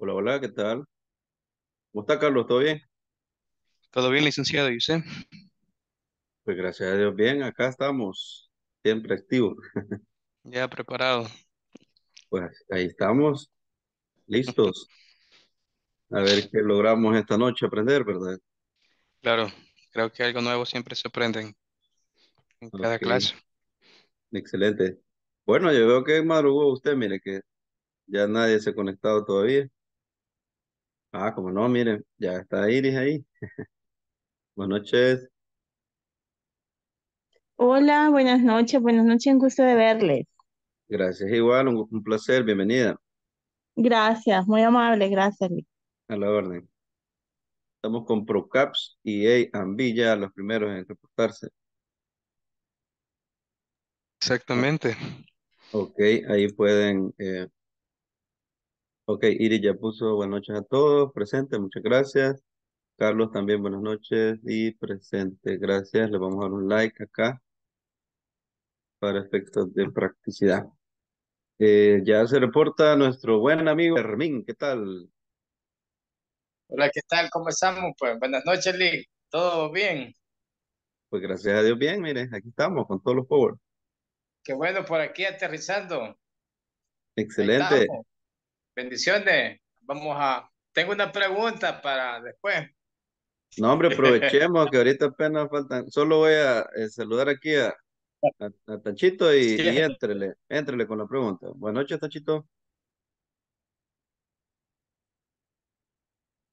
Hola, hola, ¿qué tal? ¿Cómo está, Carlos? ¿Todo bien? Todo bien, licenciado, ¿y usted? Pues gracias a Dios, bien, acá estamos, siempre activo Ya preparado. Pues ahí estamos, listos. A ver qué logramos esta noche aprender, ¿verdad? Claro, creo que algo nuevo siempre se aprende en cada clase. Excelente. Bueno, yo veo que madrugó usted, mire que ya nadie se ha conectado todavía. Ah, como no, miren, ya está Iris ahí. Buenas noches. Hola, buenas noches, buenas noches, un gusto de verles. Gracias igual, un, placer, bienvenida. Gracias, muy amable, gracias. A la orden. Estamos con Procaps y A ya los primeros en reportarse. Exactamente. Ok, ahí pueden eh, Ok, Iris ya puso buenas noches a todos, presente, muchas gracias. Carlos también buenas noches y presente, gracias. Le vamos a dar un like acá para efectos de practicidad. Eh, ya se reporta nuestro buen amigo Fermín, ¿qué tal? Hola, ¿qué tal? ¿Cómo estamos? Pues buenas noches, Lee. ¿Todo bien? Pues gracias a Dios, bien, miren, aquí estamos con todos los power. Qué bueno, por aquí aterrizando. Excelente. Bendiciones. Vamos a... Tengo una pregunta para después. No, hombre, aprovechemos que ahorita apenas faltan. Solo voy a eh, saludar aquí a, Tanchito y, entrele, entrele con la pregunta. Buenas noches, Tanchito.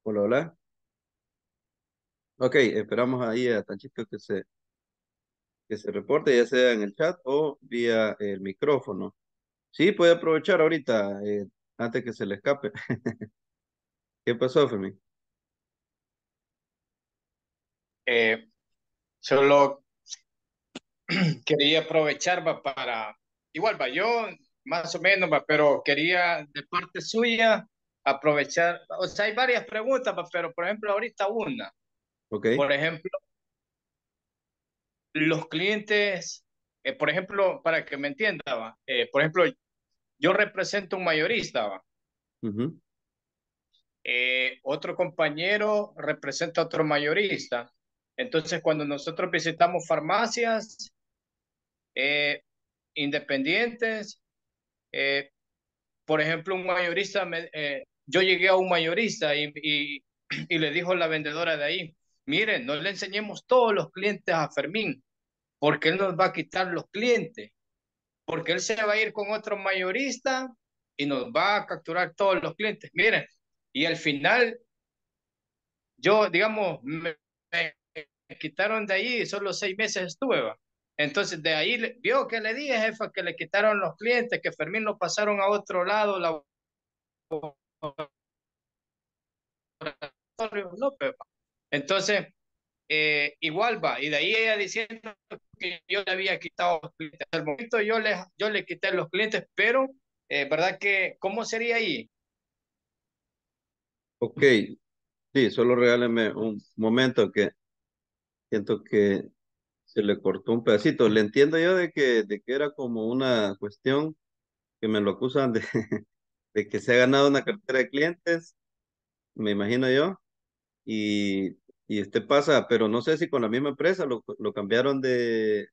Hola, hola. Ok, esperamos ahí a Tanchito que se, que se reporte, ya sea en el chat o vía el micrófono. Sí, puede aprovechar ahorita, eh, antes que se le escape. ¿Qué pasó, Femi? Eh, solo quería aprovechar para, igual va, yo más o menos, va, pero quería de parte suya aprovechar, o sea, hay varias preguntas, pero por ejemplo ahorita una. Okay. Por ejemplo, los clientes, eh, por ejemplo, para que me entienda, eh, por ejemplo, yo represento un mayorista. Eh, otro compañero representa otro mayorista. Entonces, cuando nosotros visitamos farmacias eh, independientes, eh, por ejemplo, un mayorista, yo llegué a un mayorista y, le dijo la vendedora de ahí, miren, no le enseñemos todos los clientes a Fermín, porque él nos va a quitar los clientes porque él se va a ir con otro mayorista y nos va a capturar todos los clientes. Miren, y al final, yo, digamos, me, quitaron de ahí solo seis meses estuve. Entonces, de ahí vio que le dije, jefa, que le quitaron los clientes, que Fermín lo pasaron a otro lado. La... Entonces, eh, igual va. Y de ahí ella diciendo que yo le había quitado los clientes. momento yo le, yo le quité los clientes, pero, eh, ¿verdad que cómo sería ahí? Ok, sí, solo regáleme un momento que siento que se le cortó un pedacito. Le entiendo yo de que, de que era como una cuestión que me lo acusan de, de que se ha ganado una cartera de clientes, me imagino yo, y y este pasa, pero no sé si con la misma empresa lo, cambiaron de,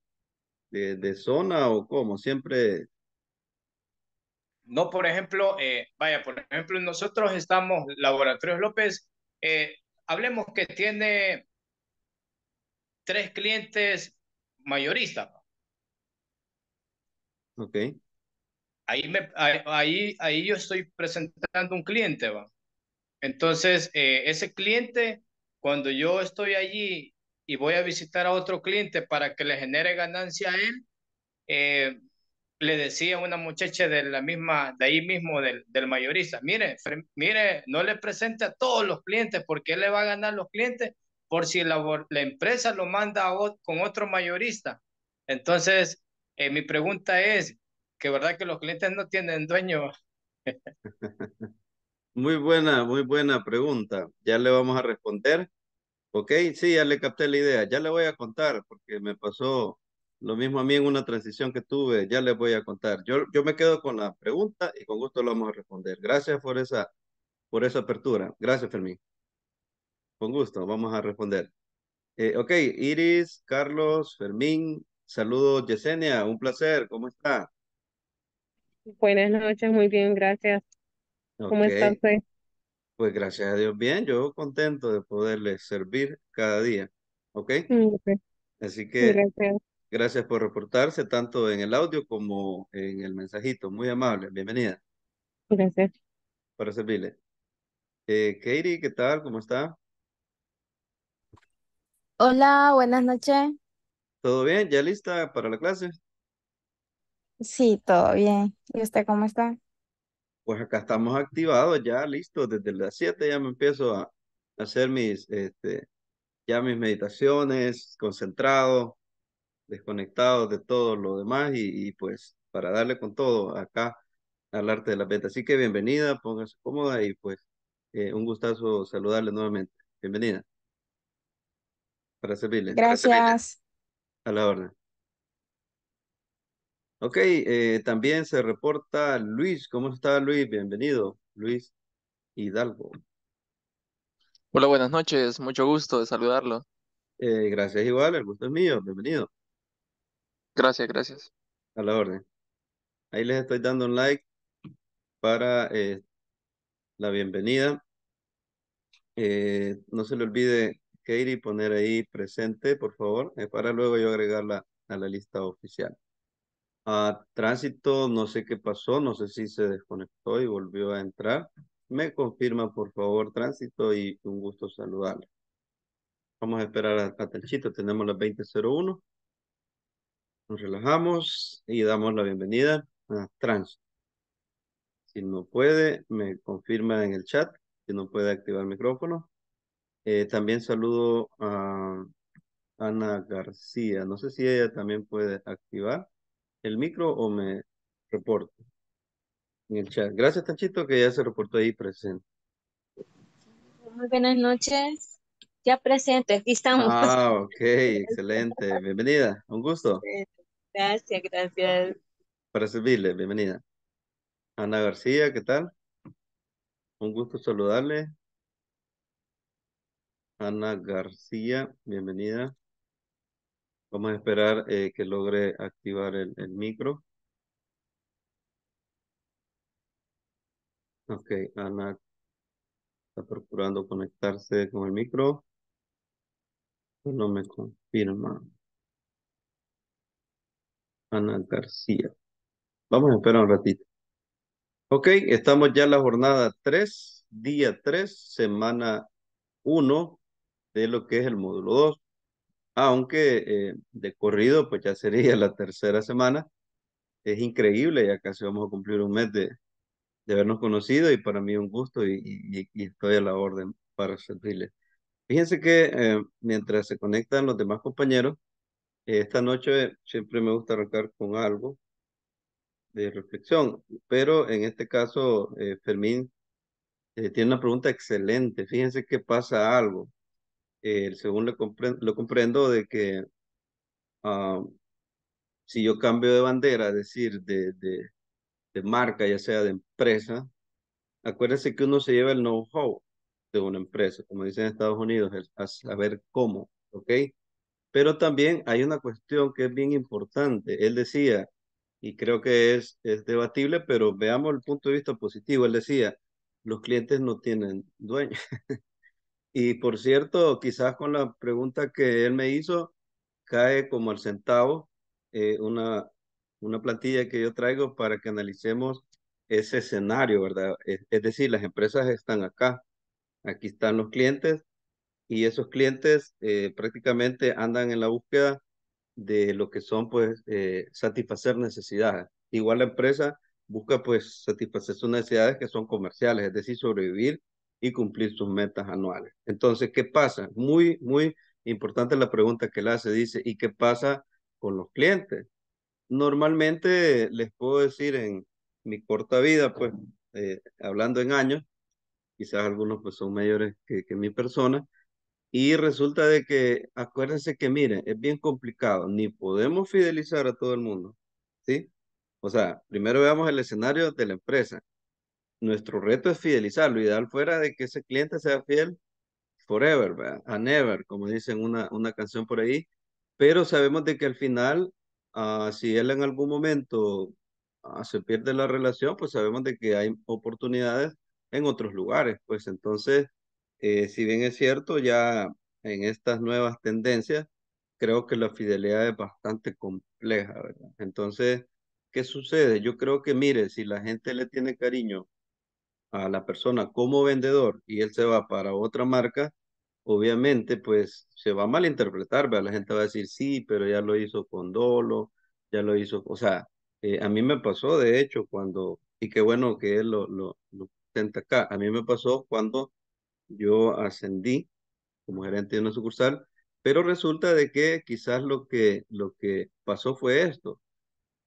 de, zona o cómo, siempre. No, por ejemplo, eh, vaya, por ejemplo, nosotros estamos, Laboratorios López, eh, hablemos que tiene tres clientes mayoristas. Ok. Ahí, me, ahí, ahí yo estoy presentando un cliente, ¿va? Entonces, eh, ese cliente cuando yo estoy allí y voy a visitar a otro cliente para que le genere ganancia a él, eh, le decía una muchacha de la misma, de ahí mismo, del, del mayorista, mire, mire, no le presente a todos los clientes porque él le va a ganar los clientes por si la, empresa lo manda a, con otro mayorista. Entonces, eh, mi pregunta es, que verdad que los clientes no tienen dueño. Muy buena, muy buena pregunta. Ya le vamos a responder. Ok, sí, ya le capté la idea. Ya le voy a contar porque me pasó lo mismo a mí en una transición que tuve. Ya le voy a contar. Yo, yo me quedo con la pregunta y con gusto lo vamos a responder. Gracias por esa, por esa apertura. Gracias, Fermín. Con gusto, vamos a responder. Eh, ok, Iris, Carlos, Fermín, saludos, Yesenia, un placer, ¿cómo está? Buenas noches, muy bien, gracias. ¿Cómo están está Pues gracias a Dios, bien, yo contento de poderles servir cada día, ¿ok? Mm, Así que gracias. por reportarse tanto en el audio como en el mensajito, muy amable, bienvenida. Gracias. Para servirle. Eh, Katie, ¿qué tal? ¿Cómo está? Hola, buenas noches. ¿Todo bien? ¿Ya lista para la clase? Sí, todo bien. ¿Y usted cómo está? pues acá estamos activados ya, listo. Desde las 7 ya me empiezo a hacer mis, este, ya mis meditaciones, concentrado, desconectado de todo lo demás y, pues para darle con todo acá al arte de la venta. Así que bienvenida, póngase cómoda y pues eh, un gustazo saludarle nuevamente. Bienvenida. Para servirle. Gracias. A la orden. Ok, eh, también se reporta Luis. ¿Cómo está Luis? Bienvenido, Luis Hidalgo. Hola, buenas noches. Mucho gusto de saludarlo. Eh, gracias igual, el gusto es mío. Bienvenido. Gracias, gracias. A la orden. Ahí les estoy dando un like para eh, la bienvenida. no se le olvide, Katie, poner ahí presente, por favor, para luego yo agregarla a la lista oficial a tránsito, no sé qué pasó, no sé si se desconectó y volvió a entrar. Me confirma, por favor, tránsito y un gusto saludarle. Vamos a esperar a, el chito, tenemos la 20.01. Nos relajamos y damos la bienvenida a Tránsito. Si no puede, me confirma en el chat. Si no puede activar el micrófono. Eh, también saludo a Ana García. No sé si ella también puede activar el micro o me reporto en el chat. Gracias, Tanchito, que ya se reportó ahí presente. Muy buenas noches. Ya presente, aquí estamos. Ah, ok, excelente. Bienvenida, un gusto. Gracias, gracias. Para servirle, bienvenida. Ana García, ¿qué tal? Un gusto saludarle. Ana García, bienvenida. Vamos a esperar eh, que logre activar el, el micro. Ok, Ana está procurando conectarse con el micro. No me confirma. Ana García. Vamos a esperar un ratito. Ok, estamos ya en la jornada 3, día 3, semana 1 de lo que es el módulo 2 aunque eh, de corrido, pues ya sería la tercera semana. Es increíble, ya casi vamos a cumplir un mes de, habernos conocido y para mí un gusto y, estoy a la orden para servirles. Fíjense que eh, mientras se conectan los demás compañeros, esta noche siempre me gusta arrancar con algo de reflexión, pero en este caso, eh, Fermín tiene una pregunta excelente. Fíjense que pasa algo eh, según lo, comprendo, de que ah, si yo cambio de bandera, es decir, de, de, marca, ya sea de empresa, acuérdense que uno se lleva el know-how de una empresa, como dicen en Estados Unidos, a saber cómo, ¿ok? Pero también hay una cuestión que es bien importante. Él decía, y creo que es, es debatible, pero veamos el punto de vista positivo. Él decía, los clientes no tienen dueño. Y por cierto, quizás con la pregunta que él me hizo, cae como al centavo eh, una, una plantilla que yo traigo para que analicemos ese escenario, ¿verdad? Es, decir, las empresas están acá, aquí están los clientes y esos clientes eh, prácticamente andan en la búsqueda de lo que son, pues, eh, satisfacer necesidades. Igual la empresa busca, pues, satisfacer sus necesidades que son comerciales, es decir, sobrevivir y cumplir sus metas anuales. Entonces, ¿qué pasa? Muy, muy importante la pregunta que él hace, dice, ¿y qué pasa con los clientes? Normalmente les puedo decir en mi corta vida, pues, eh, hablando en años, quizás algunos pues son mayores que, que mi persona, y resulta de que, acuérdense que miren, es bien complicado, ni podemos fidelizar a todo el mundo, ¿sí? O sea, primero veamos el escenario de la empresa nuestro reto es fidelizarlo Lo ideal fuera de que ese cliente sea fiel forever, ¿verdad? a never, como dicen una, una canción por ahí. Pero sabemos de que al final, ah, si él en algún momento ah, se pierde la relación, pues sabemos de que hay oportunidades en otros lugares. Pues entonces, eh, si bien es cierto, ya en estas nuevas tendencias, creo que la fidelidad es bastante compleja, ¿verdad? Entonces, ¿qué sucede? Yo creo que, mire, si la gente le tiene cariño a la persona como vendedor y él se va para otra marca, obviamente pues se va a malinterpretar, ¿verdad? La gente va a decir, sí, pero ya lo hizo con dolo, ya lo hizo, o sea, eh, a mí me pasó de hecho cuando, y qué bueno que él lo, lo, presenta acá, a mí me pasó cuando yo ascendí como gerente de una sucursal, pero resulta de que quizás lo que, lo que pasó fue esto,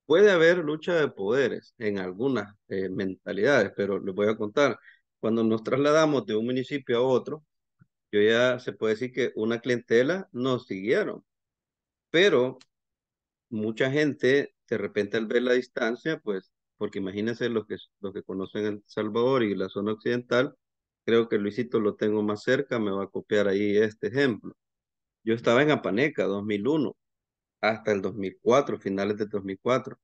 Puede haber lucha de poderes en algunas eh, mentalidades, pero les voy a contar, cuando nos trasladamos de un municipio a otro, yo ya se puede decir que una clientela nos siguieron, pero mucha gente de repente al ver la distancia, pues, porque imagínense los que, los que conocen El Salvador y la zona occidental, creo que Luisito lo tengo más cerca, me va a copiar ahí este ejemplo. Yo estaba en Apaneca, 2001, hasta el 2004, finales del 2004.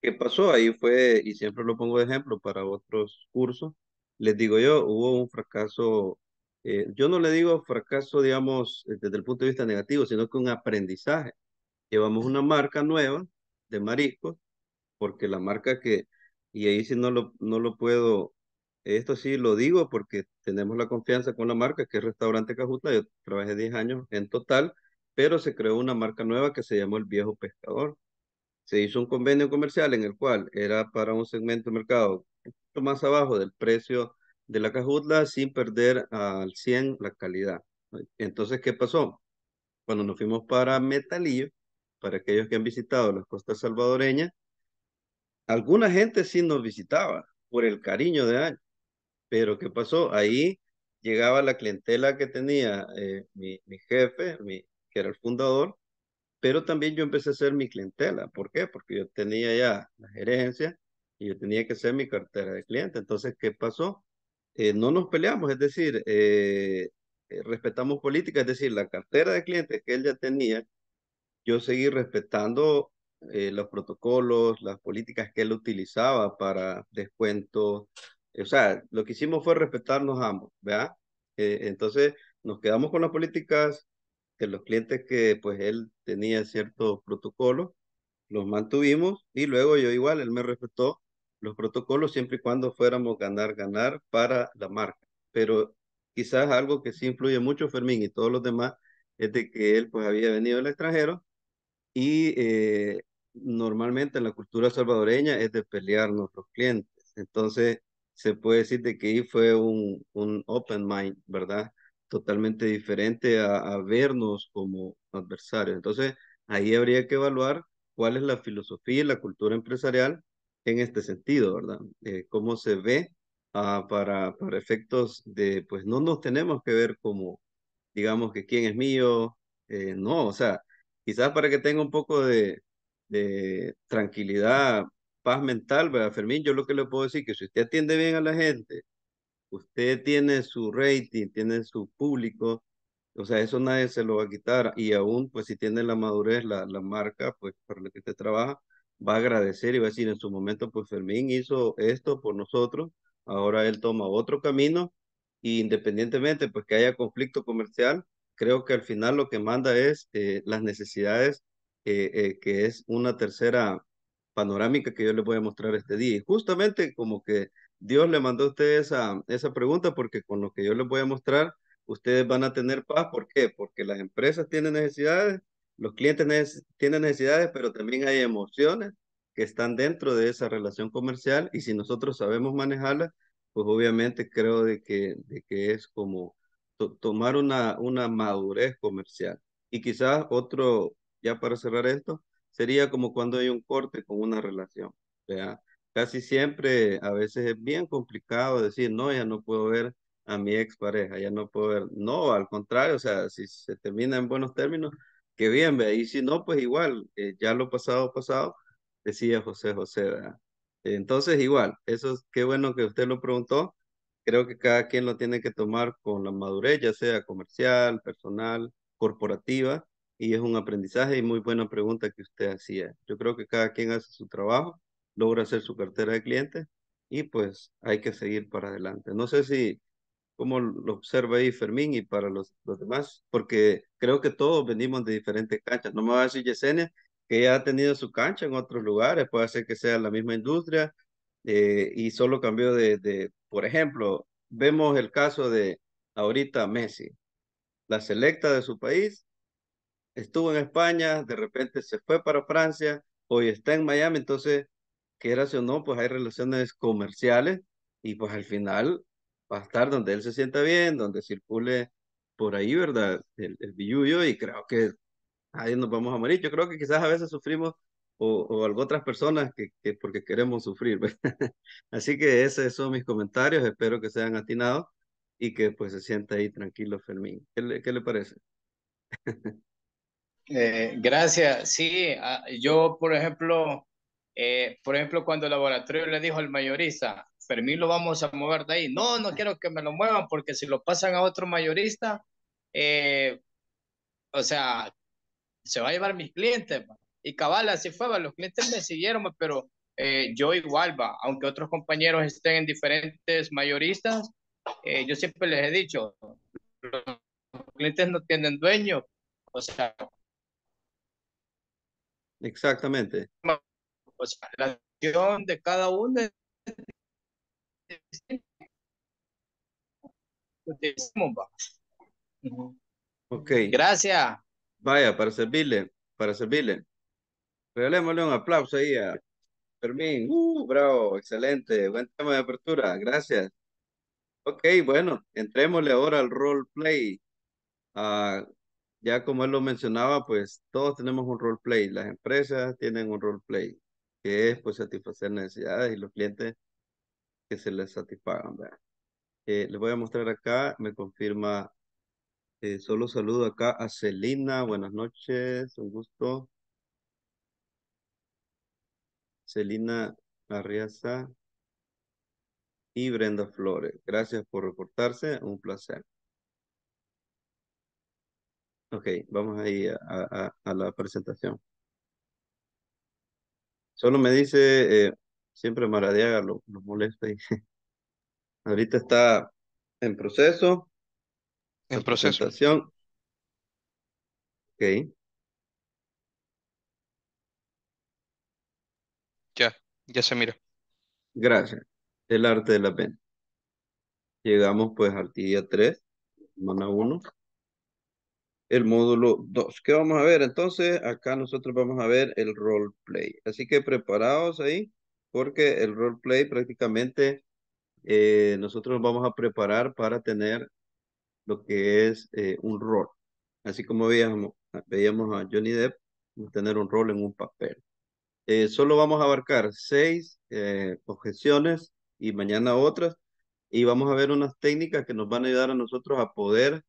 ¿Qué pasó? Ahí fue, y siempre lo pongo de ejemplo para otros cursos, les digo yo, hubo un fracaso, eh, yo no le digo fracaso, digamos, eh, desde el punto de vista negativo, sino que un aprendizaje. Llevamos una marca nueva de mariscos, porque la marca que, y ahí sí no lo, no lo puedo, esto sí lo digo porque tenemos la confianza con la marca, que es Restaurante Cajuta, yo trabajé 10 años en total, pero se creó una marca nueva que se llamó El Viejo Pescador. Se hizo un convenio comercial en el cual era para un segmento de mercado más abajo del precio de la cajutla sin perder al 100 la calidad. Entonces, ¿qué pasó? Cuando nos fuimos para Metalillo, para aquellos que han visitado las costas salvadoreñas, alguna gente sí nos visitaba por el cariño de año, pero ¿qué pasó? Ahí llegaba la clientela que tenía eh, mi, mi, jefe, mi, que era el fundador, pero también yo empecé a ser mi clientela. ¿Por qué? Porque yo tenía ya la gerencia y yo tenía que ser mi cartera de cliente. Entonces, ¿qué pasó? Eh, no nos peleamos, es decir, eh, eh, respetamos políticas. es decir, la cartera de clientes que él ya tenía, yo seguí respetando los protocolos, las políticas que él utilizaba para descuentos. O sea, lo que hicimos fue respetarnos ambos, ¿verdad? entonces, nos quedamos con las políticas los clientes que pues él tenía ciertos protocolos, los mantuvimos y luego yo igual, él me respetó los protocolos siempre y cuando fuéramos ganar, ganar para la marca. Pero quizás algo que sí influye mucho Fermín y todos los demás es de que él pues había venido del extranjero y eh, normalmente en la cultura salvadoreña es de pelear nuestros clientes. Entonces se puede decir de que ahí fue un, un open mind, ¿verdad? totalmente diferente a, vernos como adversarios. Entonces, ahí habría que evaluar cuál es la filosofía y la cultura empresarial en este sentido, ¿verdad? Eh, cómo se ve ah, para, para efectos de, pues no nos tenemos que ver como, digamos que quién es mío, eh, no, o sea, quizás para que tenga un poco de, de tranquilidad, paz mental, ¿verdad, Fermín? Yo lo que le puedo decir que si usted atiende bien a la gente, usted tiene su rating, tiene su público, o sea, eso nadie se lo va a quitar y aún, pues si tiene la madurez, la, marca, pues para la que usted trabaja, va a agradecer y va a decir en su momento, pues Fermín hizo esto por nosotros, ahora él toma otro camino y independientemente, pues que haya conflicto comercial, creo que al final lo que manda es eh, las necesidades, eh, eh, que es una tercera panorámica que yo le voy a mostrar este día. Y justamente como que Dios le mandó a ustedes esa, esa pregunta porque con lo que yo les voy a mostrar, ustedes van a tener paz. ¿Por qué? Porque las empresas tienen necesidades, los clientes tienen necesidades, pero también hay emociones que están dentro de esa relación comercial y si nosotros sabemos manejarlas, pues obviamente creo de que, de que es como tomar una, una madurez comercial. Y quizás otro, ya para cerrar esto, sería como cuando hay un corte con una relación. ¿verdad? casi siempre a veces es bien complicado decir, no, ya no puedo ver a mi expareja, ya no puedo ver, no, al contrario, o sea, si se termina en buenos términos, qué bien, ve, y si no, pues igual, eh, ya lo pasado, pasado, decía José José, Entonces, igual, eso es qué bueno que usted lo preguntó. Creo que cada quien lo tiene que tomar con la madurez, ya sea comercial, personal, corporativa, y es un aprendizaje y muy buena pregunta que usted hacía. Yo creo que cada quien hace su trabajo logra hacer su cartera de cliente y pues hay que seguir para adelante. No sé si, cómo lo observa ahí Fermín y para los, los demás, porque creo que todos venimos de diferentes canchas. No me va a decir Yesenia que ya ha tenido su cancha en otros lugares, puede ser que sea la misma industria eh, y solo cambió de, de, por ejemplo, vemos el caso de ahorita Messi, la selecta de su país, estuvo en España, de repente se fue para Francia, hoy está en Miami, entonces quieras o no, pues hay relaciones comerciales y pues al final va a estar donde él se sienta bien, donde circule por ahí, ¿verdad? El, el y creo que ahí nos vamos a morir. Yo creo que quizás a veces sufrimos o, o otras personas que, que, porque queremos sufrir. Así que esos son mis comentarios, espero que sean atinados y que pues se sienta ahí tranquilo Fermín. ¿Qué le, qué le parece? Eh, gracias. Sí, ah, yo por ejemplo eh, por ejemplo, cuando el laboratorio le dijo al mayorista, Fermín lo vamos a mover de ahí. No, no quiero que me lo muevan porque si lo pasan a otro mayorista, eh, o sea, se va a llevar mis clientes. Y cabal, así fue, los clientes me siguieron, pero eh, yo igual, aunque otros compañeros estén en diferentes mayoristas, yo siempre les he dicho, los clientes no tienen dueño, o sea. Exactamente. Pues, la acción de cada uno Ok. Gracias. Vaya, para servirle, para servirle. Regalémosle un aplauso ahí a Fermín. Uh, bravo, excelente. Buen tema de apertura. Gracias. Ok, bueno, entrémosle ahora al role play. Ah, ya como él lo mencionaba, pues todos tenemos un role play. Las empresas tienen un role play que es pues satisfacer necesidades y los clientes que se les satisfagan. Eh, les voy a mostrar acá, me confirma, eh, solo saludo acá a Celina, buenas noches, un gusto. Celina Arriaza y Brenda Flores, gracias por reportarse, un placer. Ok, vamos ahí a, a, a la presentación. Solo me dice, eh, siempre Maradiaga lo, lo molesta. Ahorita está en proceso. En proceso. Ok. Ya, ya se mira. Gracias. El arte de la pena. Llegamos pues al día 3, semana 1 el módulo 2. ¿Qué vamos a ver? Entonces, acá nosotros vamos a ver el role play. Así que preparados ahí, porque el role play prácticamente eh, nosotros vamos a preparar para tener lo que es eh, un rol. Así como veíamos, veíamos a Johnny Depp tener un rol en un papel. Eh, solo vamos a abarcar seis objeciones y mañana otras. Y vamos a ver unas técnicas que nos van a ayudar a nosotros a poder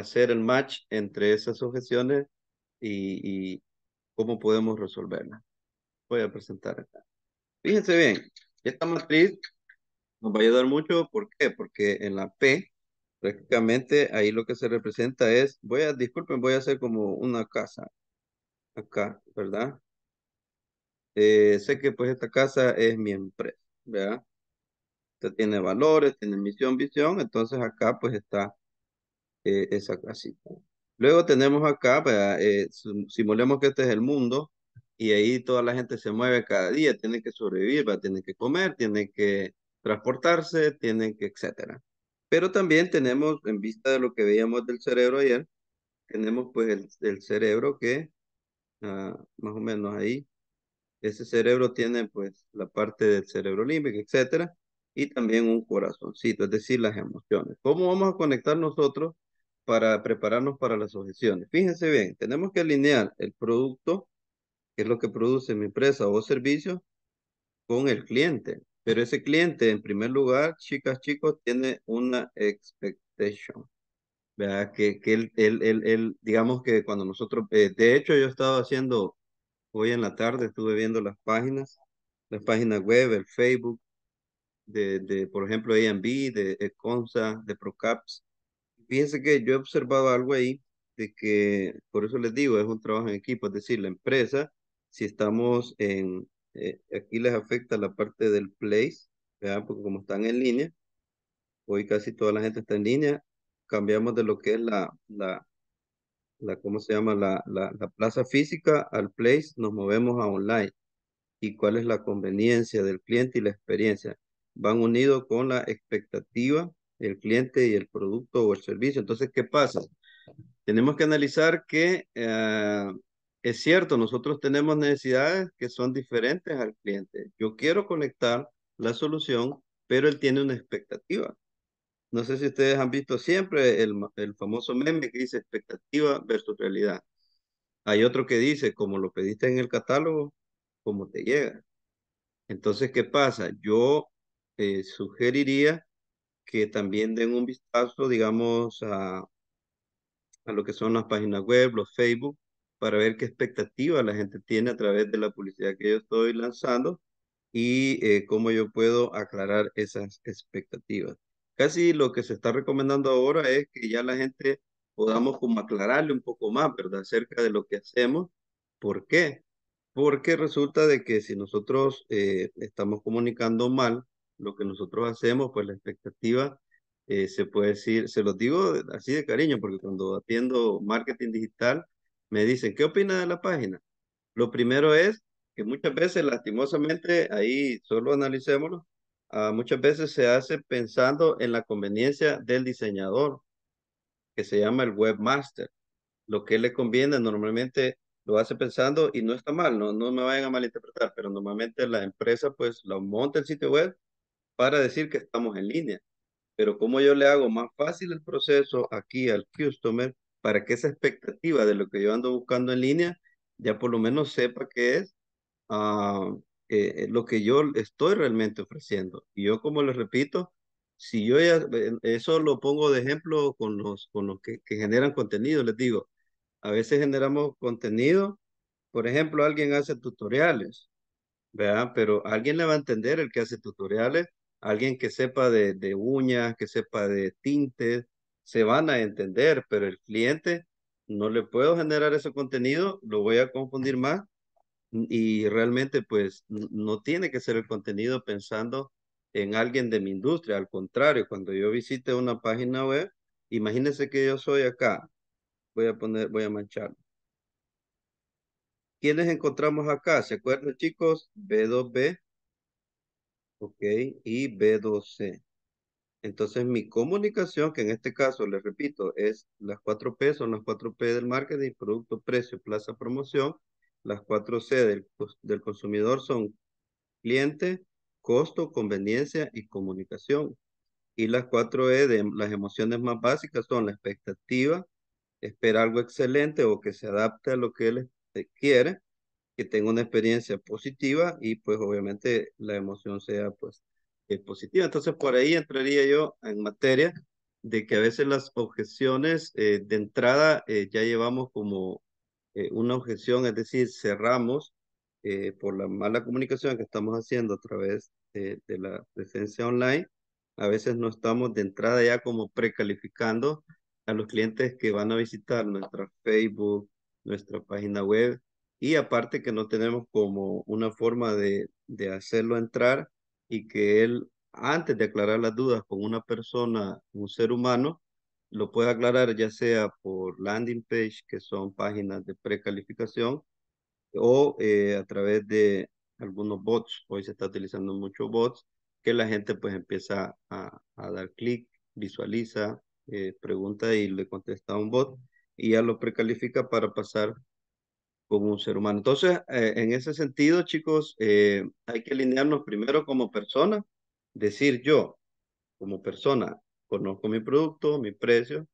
hacer el match entre esas objeciones y, cómo podemos resolverlas. Voy a presentar acá. Fíjense bien, esta matriz nos va a ayudar mucho. ¿Por qué? Porque en la P, prácticamente ahí lo que se representa es, voy a, disculpen, voy a hacer como una casa acá, ¿verdad? Eh, sé que pues esta casa es mi empresa, ¿verdad? tiene valores, tiene misión, visión, entonces acá pues está eh, esa casita. Luego tenemos acá, pues, eh, simulemos que este es el mundo y ahí toda la gente se mueve cada día, tiene que sobrevivir, tiene que comer, tiene que transportarse, tiene que, etcétera. Pero también tenemos, en vista de lo que veíamos del cerebro ayer, tenemos pues el, cerebro que, ah, más o menos ahí, ese cerebro tiene pues la parte del cerebro límbico, etcétera, y también un corazoncito, es decir, las emociones. ¿Cómo vamos a conectar nosotros para prepararnos para las objeciones. Fíjense bien, tenemos que alinear el producto, que es lo que produce mi empresa o servicio, con el cliente. Pero ese cliente, en primer lugar, chicas, chicos, tiene una expectation. ¿Verdad? Que, que él, él, él, digamos que cuando nosotros, eh, de hecho yo estaba haciendo, hoy en la tarde estuve viendo las páginas, las páginas web, el Facebook, de, por ejemplo, AMB, de Econsa, de Procaps, Fíjense que yo he observado algo ahí, de que, por eso les digo, es un trabajo en equipo, es decir, la empresa, si estamos en, eh, aquí les afecta la parte del place, vean porque como están en línea, hoy casi toda la gente está en línea, cambiamos de lo que es la, la, la ¿cómo se llama? La, la, la plaza física al place, nos movemos a online. ¿Y cuál es la conveniencia del cliente y la experiencia? Van unidos con la expectativa el cliente y el producto o el servicio. Entonces, ¿qué pasa? Tenemos que analizar que eh, es cierto, nosotros tenemos necesidades que son diferentes al cliente. Yo quiero conectar la solución, pero él tiene una expectativa. No sé si ustedes han visto siempre el, famoso meme que dice expectativa versus realidad. Hay otro que dice, como lo pediste en el catálogo, como te llega. Entonces, ¿qué pasa? Yo eh, sugeriría que también den un vistazo, digamos, a, lo que son las páginas web, los Facebook, para ver qué expectativas la gente tiene a través de la publicidad que yo estoy lanzando y eh, cómo yo puedo aclarar esas expectativas. Casi lo que se está recomendando ahora es que ya la gente podamos como aclararle un poco más, ¿verdad? Acerca de lo que hacemos. ¿Por qué? Porque resulta de que si nosotros eh, estamos comunicando mal, lo que nosotros hacemos, pues la expectativa, eh, se puede decir, se los digo así de cariño, porque cuando atiendo marketing digital, me dicen, ¿qué opina de la página? Lo primero es que muchas veces, lastimosamente, ahí solo analicémoslo, ah, muchas veces se hace pensando en la conveniencia del diseñador, que se llama el webmaster. Lo que le conviene normalmente lo hace pensando y no está mal, no, no me vayan a malinterpretar, pero normalmente la empresa pues lo monta el sitio web para decir que estamos en línea. Pero cómo yo le hago más fácil el proceso aquí al customer para que esa expectativa de lo que yo ando buscando en línea ya por lo menos sepa que es ah, eh, eh, lo que yo estoy realmente ofreciendo. Y yo como les repito, si yo ya, eh, eso lo pongo de ejemplo con los, con los que, que generan contenido, les digo, a veces generamos contenido, por ejemplo, alguien hace tutoriales, ¿verdad? Pero alguien le va a entender el que hace tutoriales alguien que sepa de, de uñas, que sepa de tintes, se van a entender, pero el cliente no le puedo generar ese contenido, lo voy a confundir más y realmente pues no tiene que ser el contenido pensando en alguien de mi industria, al contrario, cuando yo visite una página web, imagínense que yo soy acá, voy a poner, voy a manchar. ¿Quiénes encontramos acá? ¿Se acuerdan chicos? B2B, Ok, y b c Entonces, mi comunicación, que en este caso, les repito, es las 4P, son las 4P del marketing, producto, precio, plaza, promoción. Las 4C del, del consumidor son cliente, costo, conveniencia y comunicación. Y las 4E de las emociones más básicas son la expectativa, espera algo excelente o que se adapte a lo que él eh, quiere, que tenga una experiencia positiva y pues obviamente la emoción sea pues eh, positiva. Entonces por ahí entraría yo en materia de que a veces las objeciones eh, de entrada eh, ya llevamos como una objeción, es decir, cerramos por la mala comunicación que estamos haciendo a través de la presencia online. A veces no estamos de entrada ya como precalificando a los clientes que van a visitar nuestra Facebook, nuestra página web, y aparte que no tenemos como una forma de, hacerlo entrar y que él, antes de aclarar las dudas con una persona, un ser humano, lo puede aclarar ya sea por landing page, que son páginas de precalificación, o eh, a través de algunos bots, hoy se está utilizando mucho bots, que la gente pues empieza a, dar clic, visualiza, eh, pregunta y le contesta a un bot y ya lo precalifica para pasar como un ser humano. Entonces, eh, en ese sentido, chicos, eh, hay que alinearnos primero como persona, decir yo, como persona, conozco mi producto, mi precio,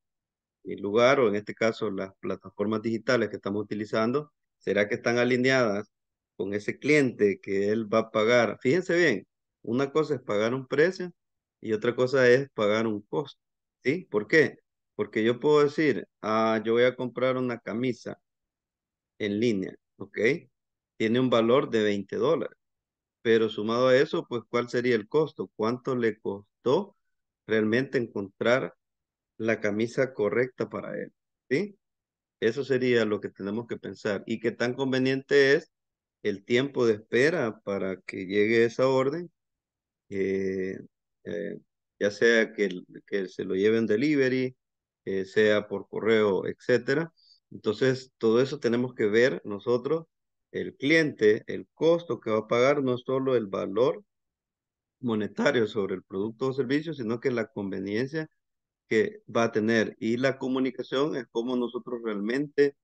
mi lugar, o en este caso las plataformas digitales que estamos utilizando, ¿será que están alineadas con ese cliente que él va a pagar? Fíjense bien, una cosa es pagar un precio y otra cosa es pagar un costo, ¿sí? ¿Por qué? Porque yo puedo decir, ah, yo voy a comprar una camisa en línea, ¿ok? Tiene un valor de 20 dólares. Pero sumado a eso, pues, ¿cuál sería el costo? ¿Cuánto le costó realmente encontrar la camisa correcta para él? ¿Sí? Eso sería lo que tenemos que pensar. Y qué tan conveniente es el tiempo de espera para que llegue esa orden, eh, eh, ya sea que, se lo en delivery, eh, sea por correo, etcétera. Entonces, todo eso tenemos que ver nosotros, el cliente, el costo que va a pagar, no solo el valor monetario sobre el producto o servicio, sino que la conveniencia que va a tener. Y la comunicación es como nosotros realmente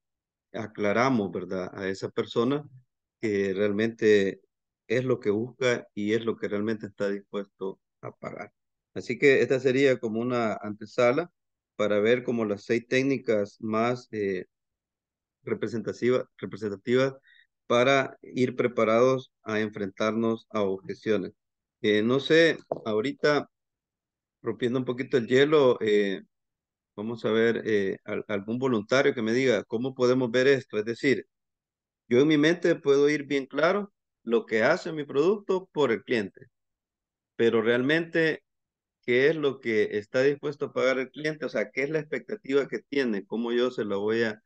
aclaramos, ¿verdad? A esa persona que realmente es lo que busca y es lo que realmente está dispuesto a pagar. Así que esta sería como una antesala para ver como las seis técnicas más eh, representativa, representativas para ir preparados a enfrentarnos a objeciones. Eh, no sé, ahorita, rompiendo un poquito el hielo, eh, vamos a ver eh, algún voluntario que me diga cómo podemos ver esto. Es decir, yo en mi mente puedo ir bien claro lo que hace mi producto por el cliente, pero realmente, ¿qué es lo que está dispuesto a pagar el cliente? O sea, ¿qué es la expectativa que tiene? ¿Cómo yo se lo voy a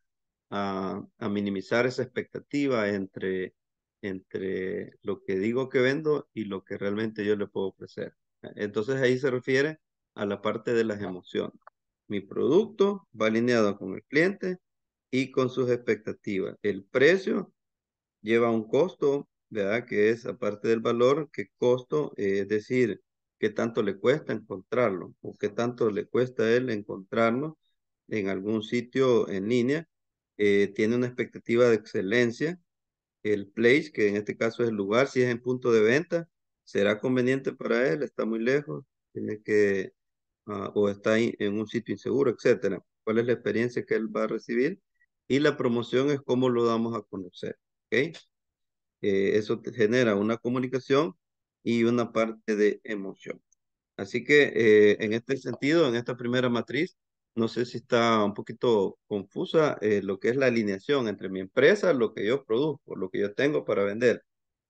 a, minimizar esa expectativa entre, entre lo que digo que vendo y lo que realmente yo le puedo ofrecer. Entonces ahí se refiere a la parte de las emociones. Mi producto va alineado con el cliente y con sus expectativas. El precio lleva un costo, ¿verdad? Que es aparte del valor, que costo eh, es decir, qué tanto le cuesta encontrarlo o qué tanto le cuesta a él encontrarlo en algún sitio en línea eh, tiene una expectativa de excelencia. El place, que en este caso es el lugar, si es en punto de venta, será conveniente para él, está muy lejos, tiene que, ah, o está en un sitio inseguro, etcétera. ¿Cuál es la experiencia que él va a recibir? Y la promoción es cómo lo damos a conocer. ¿okay? Eh, eso te genera una comunicación y una parte de emoción. Así que eh, en este sentido, en esta primera matriz, no sé si está un poquito confusa eh, lo que es la alineación entre mi empresa, lo que yo produzco, lo que yo tengo para vender.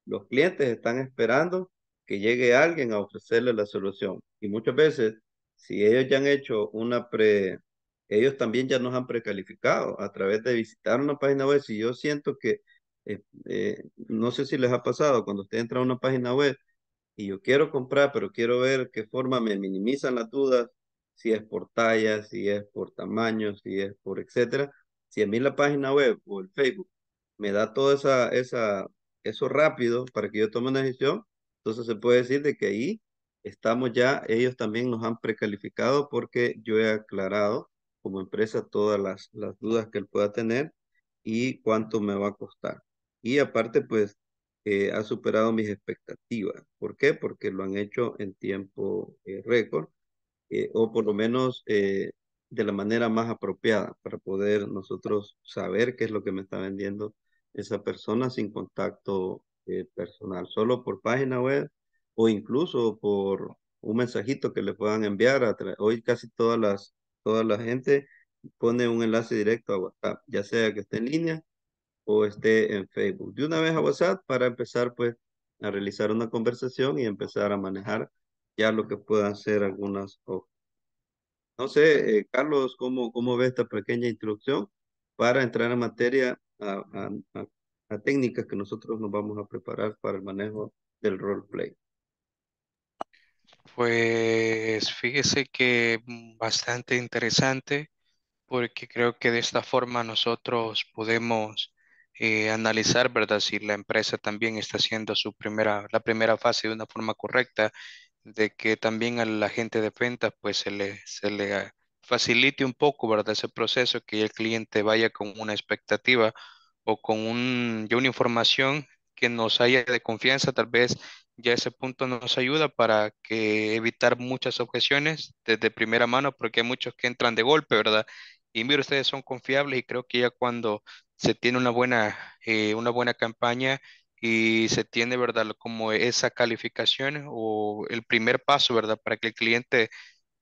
Los clientes están esperando que llegue alguien a ofrecerle la solución. Y muchas veces, si ellos ya han hecho una pre, ellos también ya nos han precalificado a través de visitar una página web. Si yo siento que, eh, eh, no sé si les ha pasado, cuando usted entra a una página web y yo quiero comprar, pero quiero ver qué forma me minimizan las dudas, si es por talla, si es por tamaño, si es por etcétera. Si a mí la página web o el Facebook me da todo esa, esa, eso rápido para que yo tome una decisión, entonces se puede decir de que ahí estamos ya, ellos también nos han precalificado porque yo he aclarado como empresa todas las, las dudas que él pueda tener y cuánto me va a costar. Y aparte, pues, eh, ha superado mis expectativas. ¿Por qué? Porque lo han hecho en tiempo eh, récord eh, o por lo menos eh, de la manera más apropiada para poder nosotros saber qué es lo que me está vendiendo esa persona sin contacto eh, personal, solo por página web o incluso por un mensajito que le puedan enviar. A Hoy casi todas las, toda la gente pone un enlace directo a WhatsApp, ya sea que esté en línea o esté en Facebook. De una vez a WhatsApp para empezar pues a realizar una conversación y empezar a manejar ya lo que puedan ser algunas hojas. No sé, eh, Carlos, ¿cómo, ¿cómo ve esta pequeña introducción para entrar en materia a, técnicas que nosotros nos vamos a preparar para el manejo del roleplay? Pues fíjese que mm, bastante interesante porque creo que de esta forma nosotros podemos eh, analizar, ¿verdad? Si la empresa también está haciendo su primera, la primera fase de una forma correcta de que también a la gente de ventas pues se le, se le facilite un poco, ¿verdad? Ese proceso, que el cliente vaya con una expectativa o con una información que nos haya de confianza, tal vez ya ese punto nos ayuda para que evitar muchas objeciones desde primera mano, porque hay muchos que entran de golpe, ¿verdad? Y mire, ustedes son confiables y creo que ya cuando se tiene una buena, eh, una buena campaña, y se tiene, ¿verdad? Como esa calificación o el primer paso, ¿verdad? Para que el cliente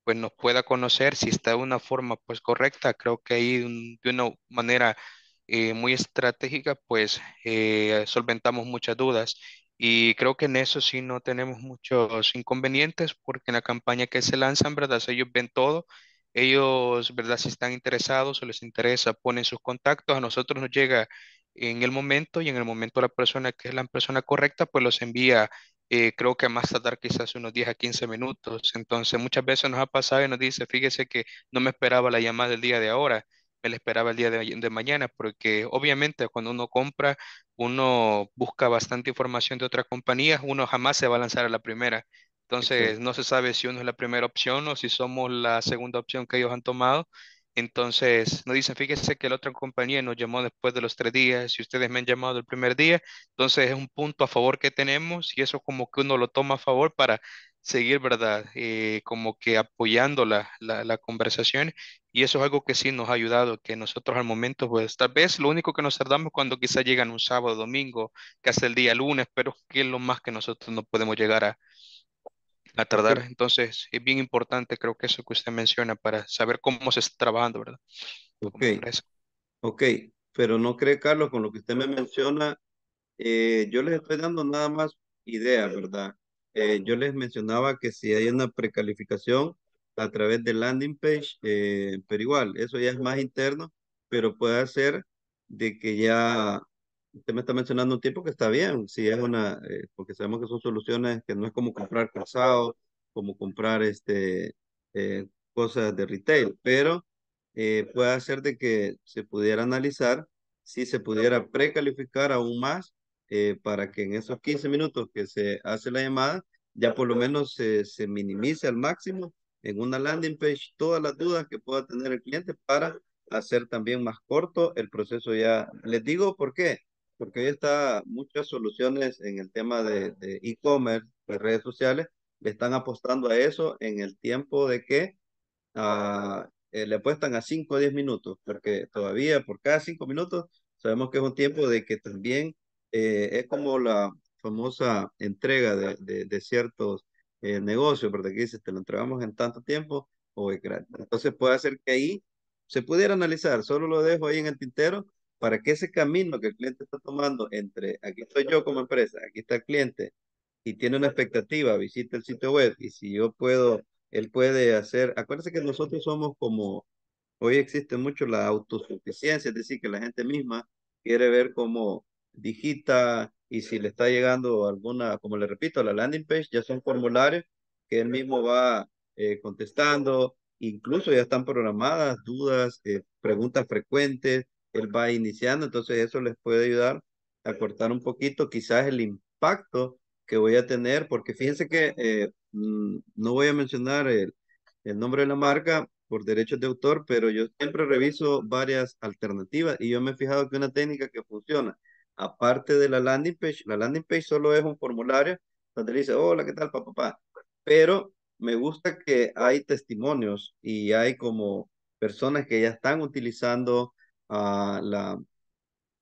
pues nos pueda conocer si está de una forma pues correcta. Creo que ahí de una manera eh, muy estratégica pues eh, solventamos muchas dudas y creo que en eso sí no tenemos muchos inconvenientes porque en la campaña que se lanzan, ¿verdad? Ellos ven todo. Ellos, ¿verdad? Si están interesados o les interesa, ponen sus contactos. A nosotros nos llega en el momento y en el momento la persona que es la persona correcta, pues los envía, eh, creo que a más tardar quizás unos 10 a 15 minutos. Entonces muchas veces nos ha pasado y nos dice, fíjese que no me esperaba la llamada del día de ahora, me la esperaba el día de, de mañana, porque obviamente cuando uno compra, uno busca bastante información de otras compañías, uno jamás se va a lanzar a la primera. Entonces, no se sabe si uno es la primera opción o si somos la segunda opción que ellos han tomado. Entonces nos dicen, fíjese que la otra compañía nos llamó después de los tres días, si ustedes me han llamado el primer día, entonces es un punto a favor que tenemos y eso como que uno lo toma a favor para seguir, ¿verdad? Eh, como que apoyando la, conversación y eso es algo que sí nos ha ayudado, que nosotros al momento, pues tal vez lo único que nos tardamos cuando quizás llegan un sábado, domingo, que hace el día lunes, pero que es lo más que nosotros no podemos llegar a, a tardar. Entonces, es bien importante, creo que eso que usted menciona, para saber cómo se está trabajando, ¿verdad? Ok, ok, pero no cree, Carlos, con lo que usted me menciona, eh, yo les estoy dando nada más ideas, ¿verdad? Eh, yo les mencionaba que si hay una precalificación a través de landing page, eh, pero igual, eso ya es más interno, pero puede ser de que ya usted me está mencionando un tiempo que está bien, si es una, eh, porque sabemos que son soluciones que no es como comprar calzado, como comprar este, eh, cosas de retail, pero eh, puede hacer de que se pudiera analizar si se pudiera precalificar aún más para que en esos 15 minutos que se hace la llamada, ya por lo menos se, se minimice al máximo en una landing page todas las dudas que pueda tener el cliente para hacer también más corto el proceso ya. Les digo por qué, porque hoy está muchas soluciones en el tema de e-commerce, de pues, redes sociales, le están apostando a eso en el tiempo de que ah, eh, le apuestan a 5 o 10 minutos, porque todavía por cada 5 minutos sabemos que es un tiempo de que también eh, es como la famosa entrega de, de, ciertos eh, negocios, Porque Que dices, te lo entregamos en tanto tiempo o Entonces puede hacer que ahí se pudiera analizar, solo lo dejo ahí en el tintero para que ese camino que el cliente está tomando entre aquí estoy yo como empresa, aquí está el cliente y tiene una expectativa, visita el sitio web y si yo puedo, él puede hacer, acuérdense que nosotros somos como, hoy existe mucho la autosuficiencia, es decir, que la gente misma quiere ver cómo digita y si le está llegando alguna, como le repito, la landing page, ya son formularios que él mismo va eh, contestando, incluso ya están programadas dudas, eh, preguntas frecuentes, él va iniciando, entonces eso les puede ayudar a cortar un poquito quizás el impacto que voy a tener, porque fíjense que eh, mm, no voy a mencionar el, nombre de la marca por derechos de autor, pero yo siempre reviso varias alternativas y yo me he fijado que una técnica que funciona, aparte de la landing page, la landing page solo es un formulario donde dice, hola, ¿qué tal, papá? papá? Pero me gusta que hay testimonios y hay como personas que ya están utilizando a la,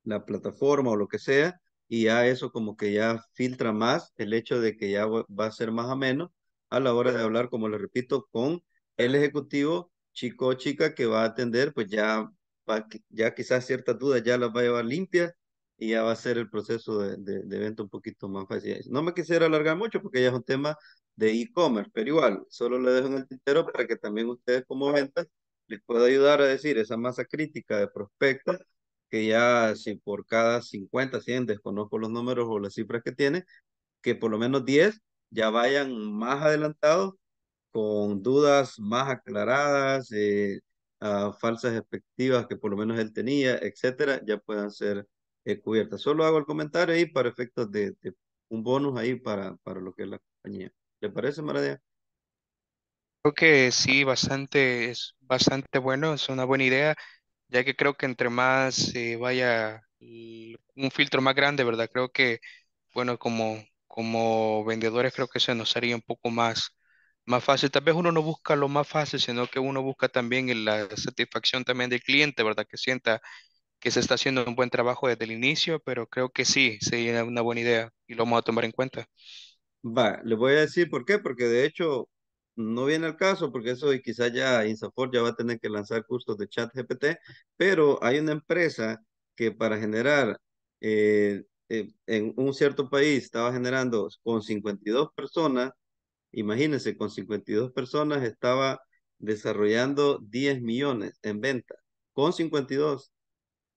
la plataforma o lo que sea, y ya eso como que ya filtra más el hecho de que ya va a ser más ameno a la hora de hablar, como le repito, con el ejecutivo, chico chica que va a atender, pues ya, ya quizás ciertas dudas ya las va a llevar limpias y ya va a ser el proceso de, de, un poquito más fácil. No me quisiera alargar mucho porque ya es un tema de e-commerce, pero igual, solo le dejo en el tintero para que también ustedes como ventas les puede ayudar a decir esa masa crítica de prospectos que ya si por cada 50, 100, desconozco los números o las cifras que tiene, que por lo menos 10 ya vayan más adelantados con dudas más aclaradas, eh, falsas expectativas que por lo menos él tenía, etcétera, ya puedan ser eh, cubiertas. Solo hago el comentario ahí para efectos de, un bonus ahí para, para lo que es la compañía. ¿Le parece, maradía Creo que sí, bastante, es bastante bueno, es una buena idea, ya que creo que entre más se vaya un filtro más grande, ¿verdad? Creo que, bueno, como, como vendedores creo que se nos haría un poco más, más fácil. Tal vez uno no busca lo más fácil, sino que uno busca también la satisfacción también del cliente, ¿verdad? Que sienta que se está haciendo un buen trabajo desde el inicio, pero creo que sí, sería una buena idea y lo vamos a tomar en cuenta. Va, le voy a decir por qué, porque de hecho no viene al caso porque eso y quizá ya Insafor ya va a tener que lanzar cursos de chat GPT, pero hay una empresa que para generar eh, eh, en un cierto país estaba generando con 52 personas, imagínense, con 52 personas estaba desarrollando 10 millones en venta, con 52.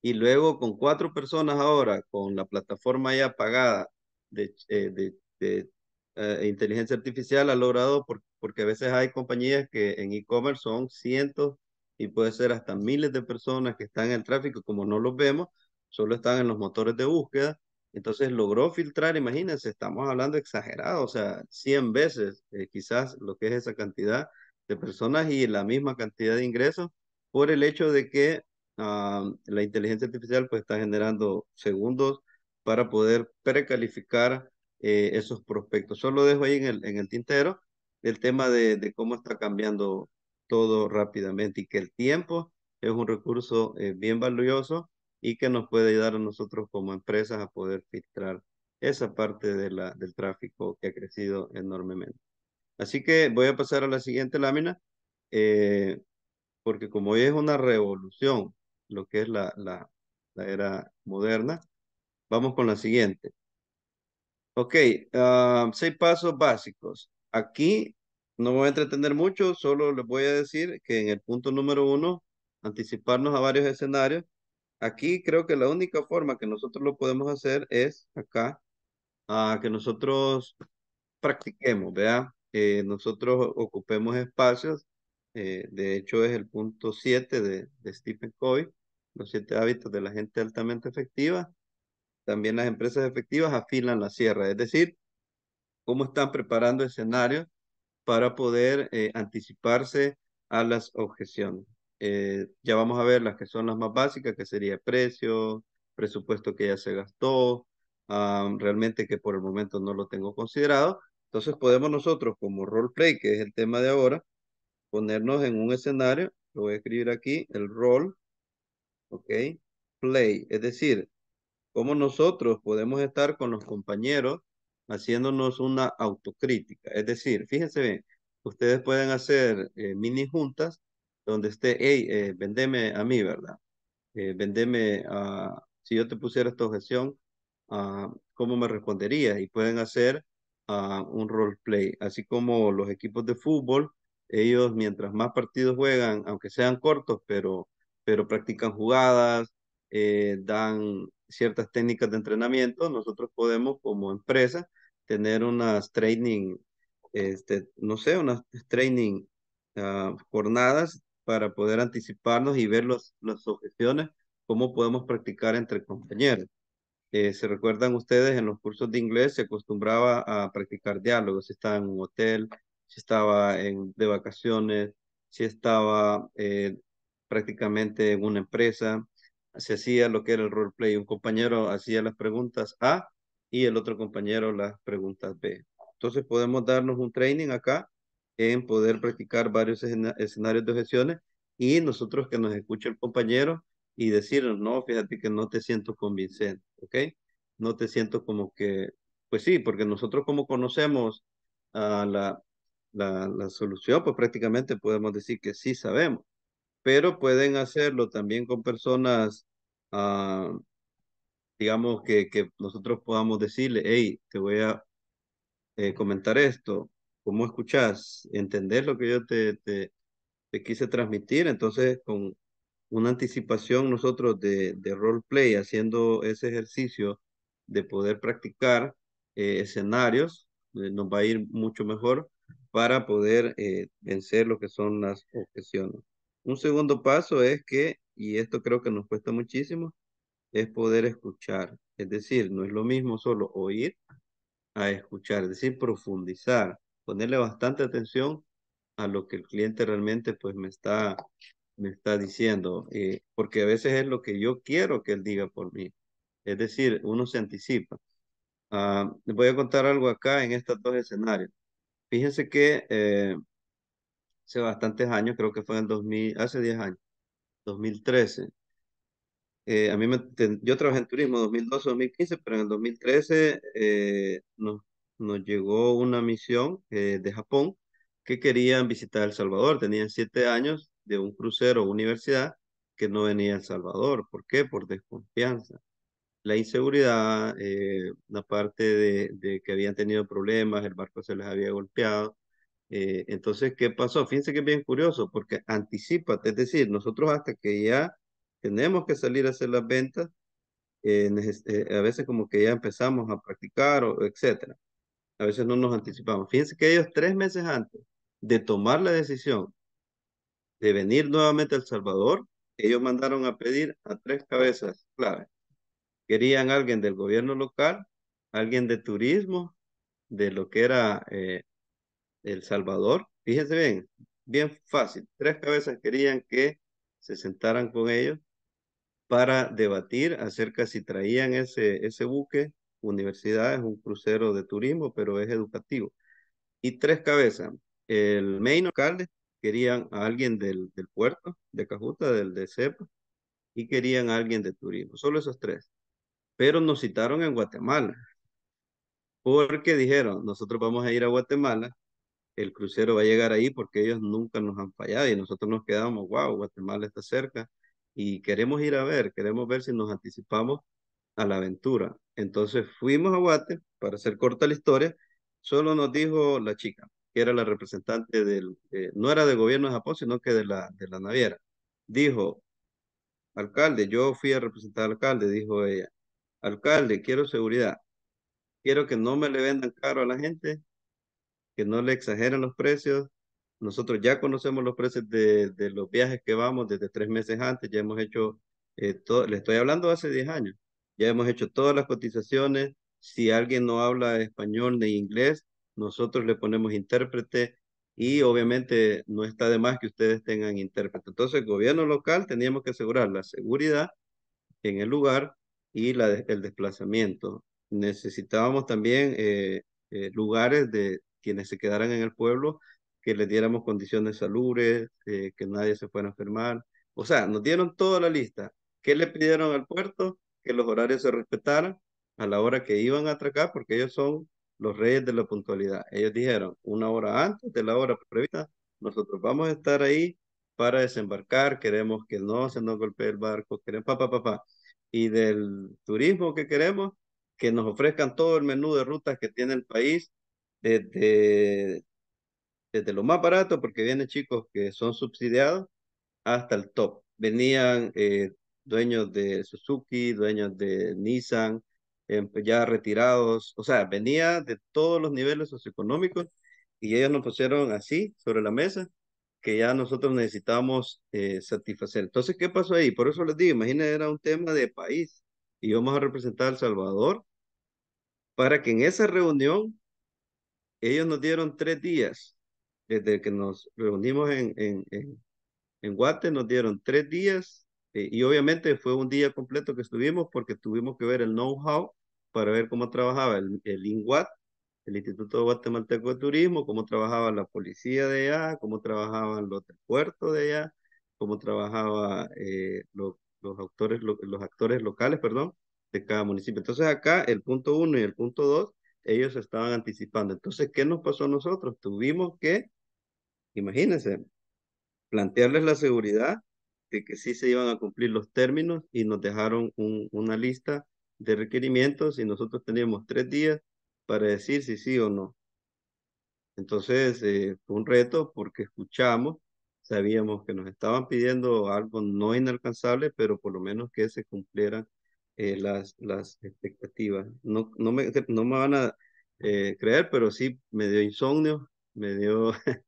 Y luego con cuatro personas ahora, con la plataforma ya pagada de, eh, de eh, e inteligencia artificial ha logrado, porque a veces hay compañías que en e-commerce son cientos y puede ser hasta miles de personas que están en el tráfico, como no los vemos, solo están en los motores de búsqueda. Entonces logró filtrar, imagínense, estamos hablando exagerado, o sea, 100 veces eh, quizás lo que es esa cantidad de personas y la misma cantidad de ingresos por el hecho de que ah, la inteligencia artificial pues está generando segundos para poder precalificar eh, esos prospectos. Solo dejo ahí en el, en el tintero el tema de, cómo está cambiando todo rápidamente y que el tiempo es un recurso eh, bien valioso y que nos puede ayudar a nosotros como empresas a poder filtrar esa parte de la, del tráfico que ha crecido enormemente. Así que voy a pasar a la siguiente lámina, eh, porque como hoy es una revolución, lo que es la, la era moderna, vamos con la siguiente. Ok, ah, seis pasos básicos. Aquí no voy a entretener mucho, solo les voy a decir que en el punto número uno, anticiparnos a varios escenarios. Aquí creo que la única forma que nosotros lo podemos hacer es acá, ah, que nosotros practiquemos, vea, Eh, nosotros ocupemos espacios. Eh, de hecho, es el punto 7 de, de Stephen Covey, los siete hábitos de la gente altamente efectiva. También las empresas efectivas afilan la sierra, es decir, cómo están preparando escenarios para poder eh, anticiparse a las objeciones. Eh, ya vamos a ver las que son las más básicas, que sería precio, presupuesto que ya se gastó, ah, realmente que por el momento no lo tengo considerado. Entonces podemos nosotros como role play, que es el tema de ahora, ponernos en un escenario, lo voy a escribir aquí, el role, ok, play, es decir, cómo nosotros podemos estar con los compañeros haciéndonos una autocrítica. Es decir, fíjense bien, ustedes pueden hacer eh, mini juntas donde esté, hey, eh, vendeme a mí, ¿verdad? Eh, vendeme a, si yo te pusiera esta objeción, a, ah, ¿cómo me responderías? Y pueden hacer ah, un role play, así como los equipos de fútbol, ellos mientras más partidos juegan, aunque sean cortos, pero, pero practican jugadas, eh, dan ciertas técnicas de entrenamiento, nosotros podemos como empresa tener unas training, este, no sé, unas training ah, jornadas para poder anticiparnos y ver los, las objeciones, cómo podemos practicar entre compañeros. Eh, ¿Se recuerdan ustedes en los cursos de inglés se acostumbraba a practicar diálogos? Si estaba en un hotel, si estaba en, de vacaciones, si estaba eh, prácticamente en una empresa, se hacía lo que era el roleplay. Un compañero hacía las preguntas A y el otro compañero las preguntas B. Entonces podemos darnos un training acá en poder practicar varios escenarios de objeciones y nosotros que nos escuche el compañero y decirnos, no, fíjate que no te siento convincente, ¿ok? No te siento como que, pues sí, porque nosotros como conocemos a la, la, solución, pues prácticamente podemos decir que sí sabemos pero pueden hacerlo también con personas, ah, digamos, que, nosotros podamos decirle, hey, te voy a eh, comentar esto, ¿cómo escuchas, ¿Entendés lo que yo te, quise transmitir? Entonces, con una anticipación nosotros de, de role play, haciendo ese ejercicio de poder practicar eh, escenarios, eh, nos va a ir mucho mejor para poder vencer lo que son las objeciones. Un segundo paso es que, y esto creo que nos cuesta muchísimo, es poder escuchar. Es decir, no es lo mismo solo oír a escuchar, es decir, profundizar, ponerle bastante atención a lo que el cliente realmente pues me está, me está diciendo, eh, porque a veces es lo que yo quiero que él diga por mí. Es decir, uno se anticipa. Ah, les voy a contar algo acá en estos dos escenarios. Fíjense que eh, hace bastantes años, creo que fue en el 2000, hace 10 años, 2013. Eh, a mí yo trabajé en turismo 2012-2015, pero en el 2013 eh, nos, nos llegó una misión eh, de Japón que querían visitar El Salvador. Tenían siete años de un crucero universidad que no venía a El Salvador. ¿Por qué? Por desconfianza. La inseguridad, la parte de que habían tenido problemas, el barco se les había golpeado eh, entonces, ¿qué pasó? Fíjense que es bien curioso, porque anticipa, es decir, nosotros hasta que ya tenemos que salir a hacer las ventas, eh, eh, a veces como que ya empezamos a practicar, o, etcétera. A veces no nos anticipamos. Fíjense que ellos tres meses antes de tomar la decisión de venir nuevamente a El Salvador, ellos mandaron a pedir a tres cabezas clave. Querían alguien del gobierno local, alguien de turismo, de lo que era el Salvador, fíjense bien, bien fácil. Tres cabezas querían que se sentaran con ellos para debatir acerca si traían ese, ese buque, universidad, es un crucero de turismo, pero es educativo. Y tres cabezas. El main alcalde, querían a alguien del, del puerto, de Cajuta, del de CEPA, y querían a alguien de turismo, solo esos tres. Pero nos citaron en Guatemala, porque dijeron, nosotros vamos a ir a Guatemala el crucero va a llegar ahí porque ellos nunca nos han fallado y nosotros nos quedamos, wow, Guatemala está cerca y queremos ir a ver, queremos ver si nos anticipamos a la aventura. Entonces fuimos a Guate, para hacer corta la historia, solo nos dijo la chica, que era la representante del, eh, no era del gobierno de Japón, sino que de la, de la naviera. Dijo, alcalde, yo fui a representar al alcalde, dijo ella, alcalde, quiero seguridad, quiero que no me le vendan caro a la gente, que no le exageren los precios. Nosotros ya conocemos los precios de, de los viajes que vamos desde tres meses antes, ya hemos hecho, eh, todo, le estoy hablando hace 10 años, ya hemos hecho todas las cotizaciones. Si alguien no habla español ni inglés, nosotros le ponemos intérprete y obviamente no está de más que ustedes tengan intérprete. Entonces, el gobierno local teníamos que asegurar la seguridad en el lugar y la, el desplazamiento. Necesitábamos también eh, eh, lugares de, quienes se quedaran en el pueblo, que les diéramos condiciones salubres, eh, que nadie se fuera a enfermar. O sea, nos dieron toda la lista. ¿Qué le pidieron al puerto? Que los horarios se respetaran a la hora que iban a atracar, porque ellos son los reyes de la puntualidad. Ellos dijeron, una hora antes de la hora prevista, nosotros vamos a estar ahí para desembarcar, queremos que no se nos golpee el barco, queremos papá, papá. Pa, pa. Y del turismo que queremos, que nos ofrezcan todo el menú de rutas que tiene el país desde, desde lo más barato, porque vienen chicos que son subsidiados, hasta el top. Venían eh, dueños de Suzuki, dueños de Nissan, em, pues, ya retirados, o sea, venía de todos los niveles socioeconómicos y ellos nos pusieron así sobre la mesa que ya nosotros necesitábamos eh, satisfacer. Entonces, ¿qué pasó ahí? Por eso les digo, imagínense, era un tema de país y vamos a representar a El Salvador para que en esa reunión ellos nos dieron tres días. Desde que nos reunimos en, en, en, Guate, nos dieron tres días. Eh, y obviamente fue un día completo que estuvimos porque tuvimos que ver el know-how para ver cómo trabajaba el, el INGUAT, el Instituto Guatemalteco de Turismo, cómo trabajaba la policía de allá, cómo trabajaban los puertos de allá, cómo trabajaba eh, los, los, los actores locales, perdón, de cada municipio. Entonces acá el punto uno y el punto dos ellos estaban anticipando. Entonces, ¿qué nos pasó a nosotros? Tuvimos que, imagínense, plantearles la seguridad de que sí se iban a cumplir los términos y nos dejaron un, una lista de requerimientos y nosotros teníamos tres días para decir si sí o no. Entonces, eh, fue un reto porque escuchamos, sabíamos que nos estaban pidiendo algo no inalcanzable, pero por lo menos que se cumpliera. Eh, las, las expectativas. No, no, me, no me van a eh, creer, pero sí me dio insomnio, me dio,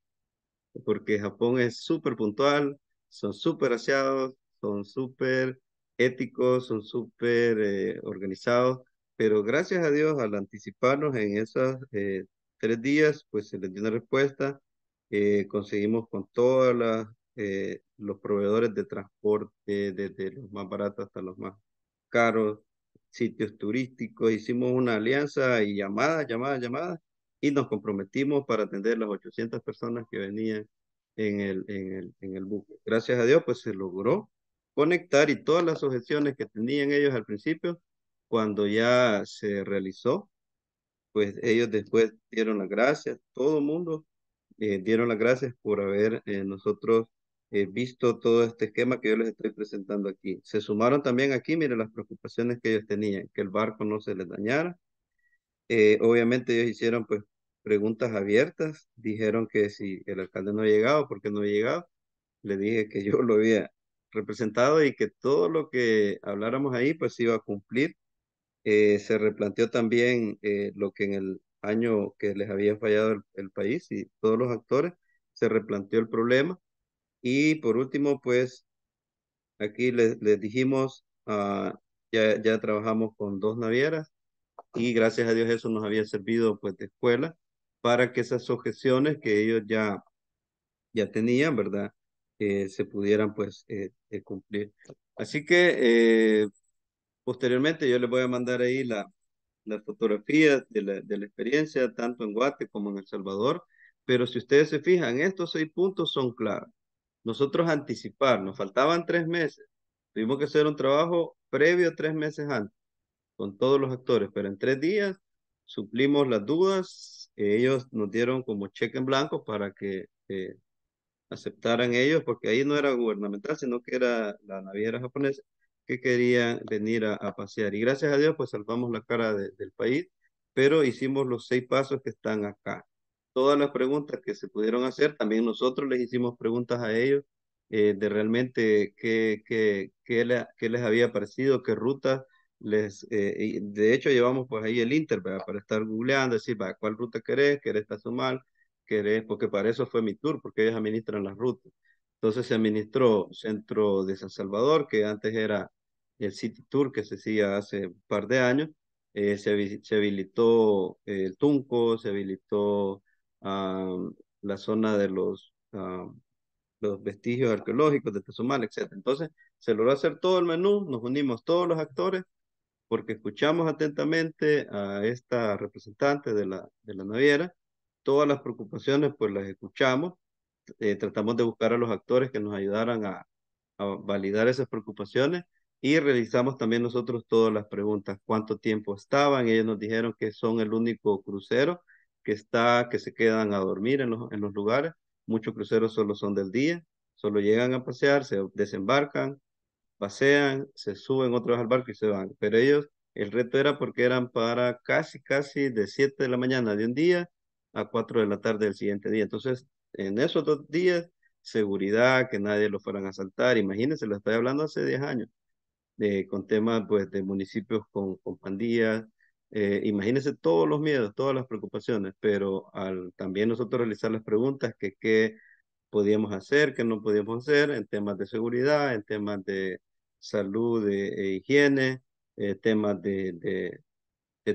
porque Japón es súper puntual, son súper aseados, son súper éticos, son súper eh, organizados, pero gracias a Dios al anticiparnos en esos tres días, pues se les dio una respuesta, conseguimos con todos los proveedores de transporte, desde los más baratos hasta los más caros, sitios turísticos, hicimos una alianza y llamadas, llamadas, llamadas, y nos comprometimos para atender las 800 personas que venían en el, en el, en el buque. Gracias a Dios, pues se logró conectar y todas las objeciones que tenían ellos al principio, cuando ya se realizó, pues ellos después dieron las gracias, todo el mundo eh, dieron las gracias por haber eh, nosotros visto todo este esquema que yo les estoy presentando aquí. Se sumaron también aquí, miren, las preocupaciones que ellos tenían, que el barco no se les dañara. Eh, obviamente ellos hicieron pues preguntas abiertas, dijeron que si el alcalde no llegado, ¿por qué no ha llegado? Le dije que yo lo había representado y que todo lo que habláramos ahí pues iba a cumplir. Eh, se replanteó también eh, lo que en el año que les había fallado el país y todos los actores, se replanteó el problema y por último, pues aquí les, les dijimos, ah, ya, ya trabajamos con dos navieras y gracias a Dios eso nos había servido pues de escuela para que esas objeciones que ellos ya, ya tenían, ¿verdad? Eh, se pudieran pues eh, eh, cumplir. Así que posteriormente yo les voy a mandar ahí la, las fotografías de la, de la experiencia, tanto en Guate como en El Salvador. Pero si ustedes se fijan, estos seis puntos son claros nosotros anticipar, nos faltaban tres meses, tuvimos que hacer un trabajo previo tres meses antes con todos los actores, pero en tres días suplimos las dudas, ellos nos dieron como cheque en blanco para que eh, aceptaran ellos, porque ahí no era gubernamental, sino que era la naviera japonesa que quería venir a, pasear. Y gracias a Dios, pues salvamos la cara del país, pero hicimos los seis pasos que están acá todas las preguntas que se pudieron hacer, también nosotros les hicimos preguntas a ellos eh, de realmente qué, qué, qué, qué, les había parecido, qué ruta les... Eh, de hecho, llevamos pues ahí el Inter para estar googleando, decir, ¿cuál ruta querés? ¿Querés Tazumal? ¿Querés? Porque para eso fue mi tour, porque ellos administran las rutas. Entonces se administró Centro de San Salvador, que antes era el City Tour que se hacía hace un par de años. Eh, se, se, habilitó el Tunco, se habilitó Ah, la zona de los, ah, los vestigios arqueológicos de Tezumal, etc. Entonces, se logró hacer todo el menú, nos unimos todos los actores, porque escuchamos atentamente a esta representante de la, de la naviera, todas las preocupaciones pues las escuchamos, eh, tratamos de buscar a los actores que nos ayudaran a, a validar esas preocupaciones y realizamos también nosotros todas las preguntas, cuánto tiempo estaban, ellos nos dijeron que son el único crucero que está, que se quedan a dormir en los, en los lugares. Muchos cruceros solo son del día, solo llegan a pasear, se desembarcan, pasean, se suben otros al barco y se van. Pero ellos, el reto era porque eran para casi, casi de 7 de la mañana de un día a 4 de la tarde del siguiente día. Entonces, en esos dos días, seguridad, que nadie los fueran a asaltar. Imagínense, lo estoy hablando hace 10 años, de, eh, con temas pues, de municipios con, con pandillas, eh, imagínense todos los miedos, todas las preocupaciones, pero al también nosotros realizar las preguntas que qué podíamos hacer, qué no podíamos hacer en temas de seguridad, en temas de salud, de, e higiene, eh, temas de,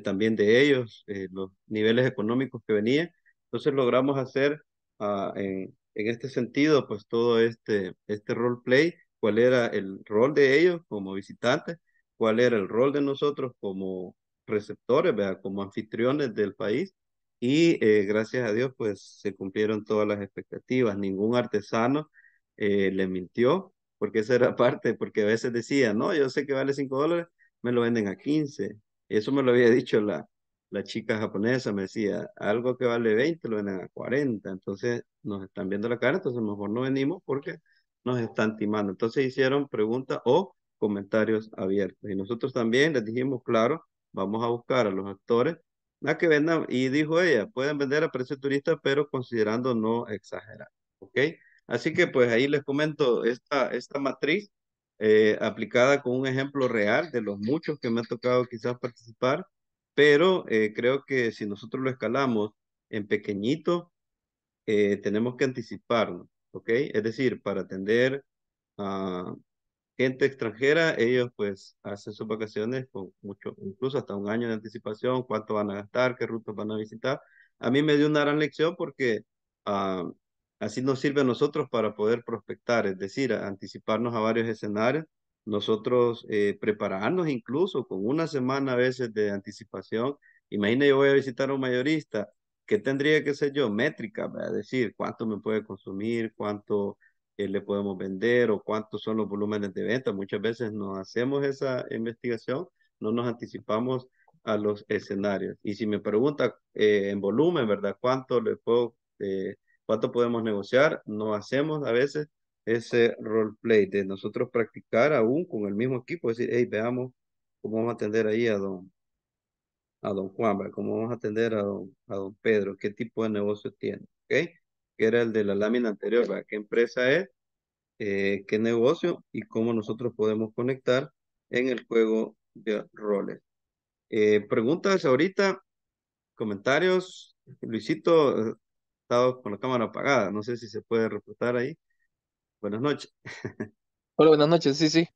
también de ellos, eh, los niveles económicos que venían. Entonces logramos hacer ah, en, en, este sentido, pues todo este, este role play, cuál era el rol de ellos como visitantes, cuál era el rol de nosotros como receptores, ¿verdad? como anfitriones del país. Y eh, gracias a Dios, pues se cumplieron todas las expectativas. Ningún artesano eh, le mintió, porque esa era parte, porque a veces decía, no, yo sé que vale 5 dólares, me lo venden a 15. Eso me lo había dicho la, la chica japonesa, me decía, algo que vale 20 lo venden a 40. Entonces nos están viendo la cara, entonces mejor no venimos porque nos están timando. Entonces hicieron preguntas o comentarios abiertos. Y nosotros también les dijimos, claro, vamos a buscar a los actores a que vendan, y dijo ella, pueden vender a precio turista, pero considerando no exagerar, ¿ok? Así que pues ahí les comento esta, esta matriz eh, aplicada con un ejemplo real de los muchos que me ha tocado quizás participar, pero eh, creo que si nosotros lo escalamos en pequeñito, eh, tenemos que anticiparnos, ¿ok? Es decir, para atender a, gente extranjera, ellos pues hacen sus vacaciones con mucho, incluso hasta un año de anticipación, cuánto van a gastar, qué rutas van a visitar. A mí me dio una gran lección porque ah, así nos sirve a nosotros para poder prospectar, es decir, anticiparnos a varios escenarios, nosotros eh, prepararnos incluso con una semana a veces de anticipación. Imagina yo voy a visitar a un mayorista, ¿qué tendría que ser yo? Métrica, es decir, cuánto me puede consumir, cuánto le podemos vender o cuántos son los volúmenes de venta. Muchas veces no hacemos esa investigación, no nos anticipamos a los escenarios. Y si me pregunta eh, en volumen, ¿verdad? ¿Cuánto le puedo, eh, cuánto podemos negociar? No hacemos a veces ese role play de nosotros practicar aún con el mismo equipo, decir, hey, veamos cómo vamos a atender ahí a don, a don Juan, cómo vamos a atender a don, a don Pedro, qué tipo de negocio tiene, ¿ok? que era el de la lámina anterior, ¿verdad? ¿Qué empresa es? Eh, ¿Qué negocio? Y cómo nosotros podemos conectar en el juego de roles. Eh, preguntas ahorita, comentarios. Luisito, eh, estaba con la cámara apagada, no sé si se puede reportar ahí. Buenas noches. Hola, buenas noches, sí, sí.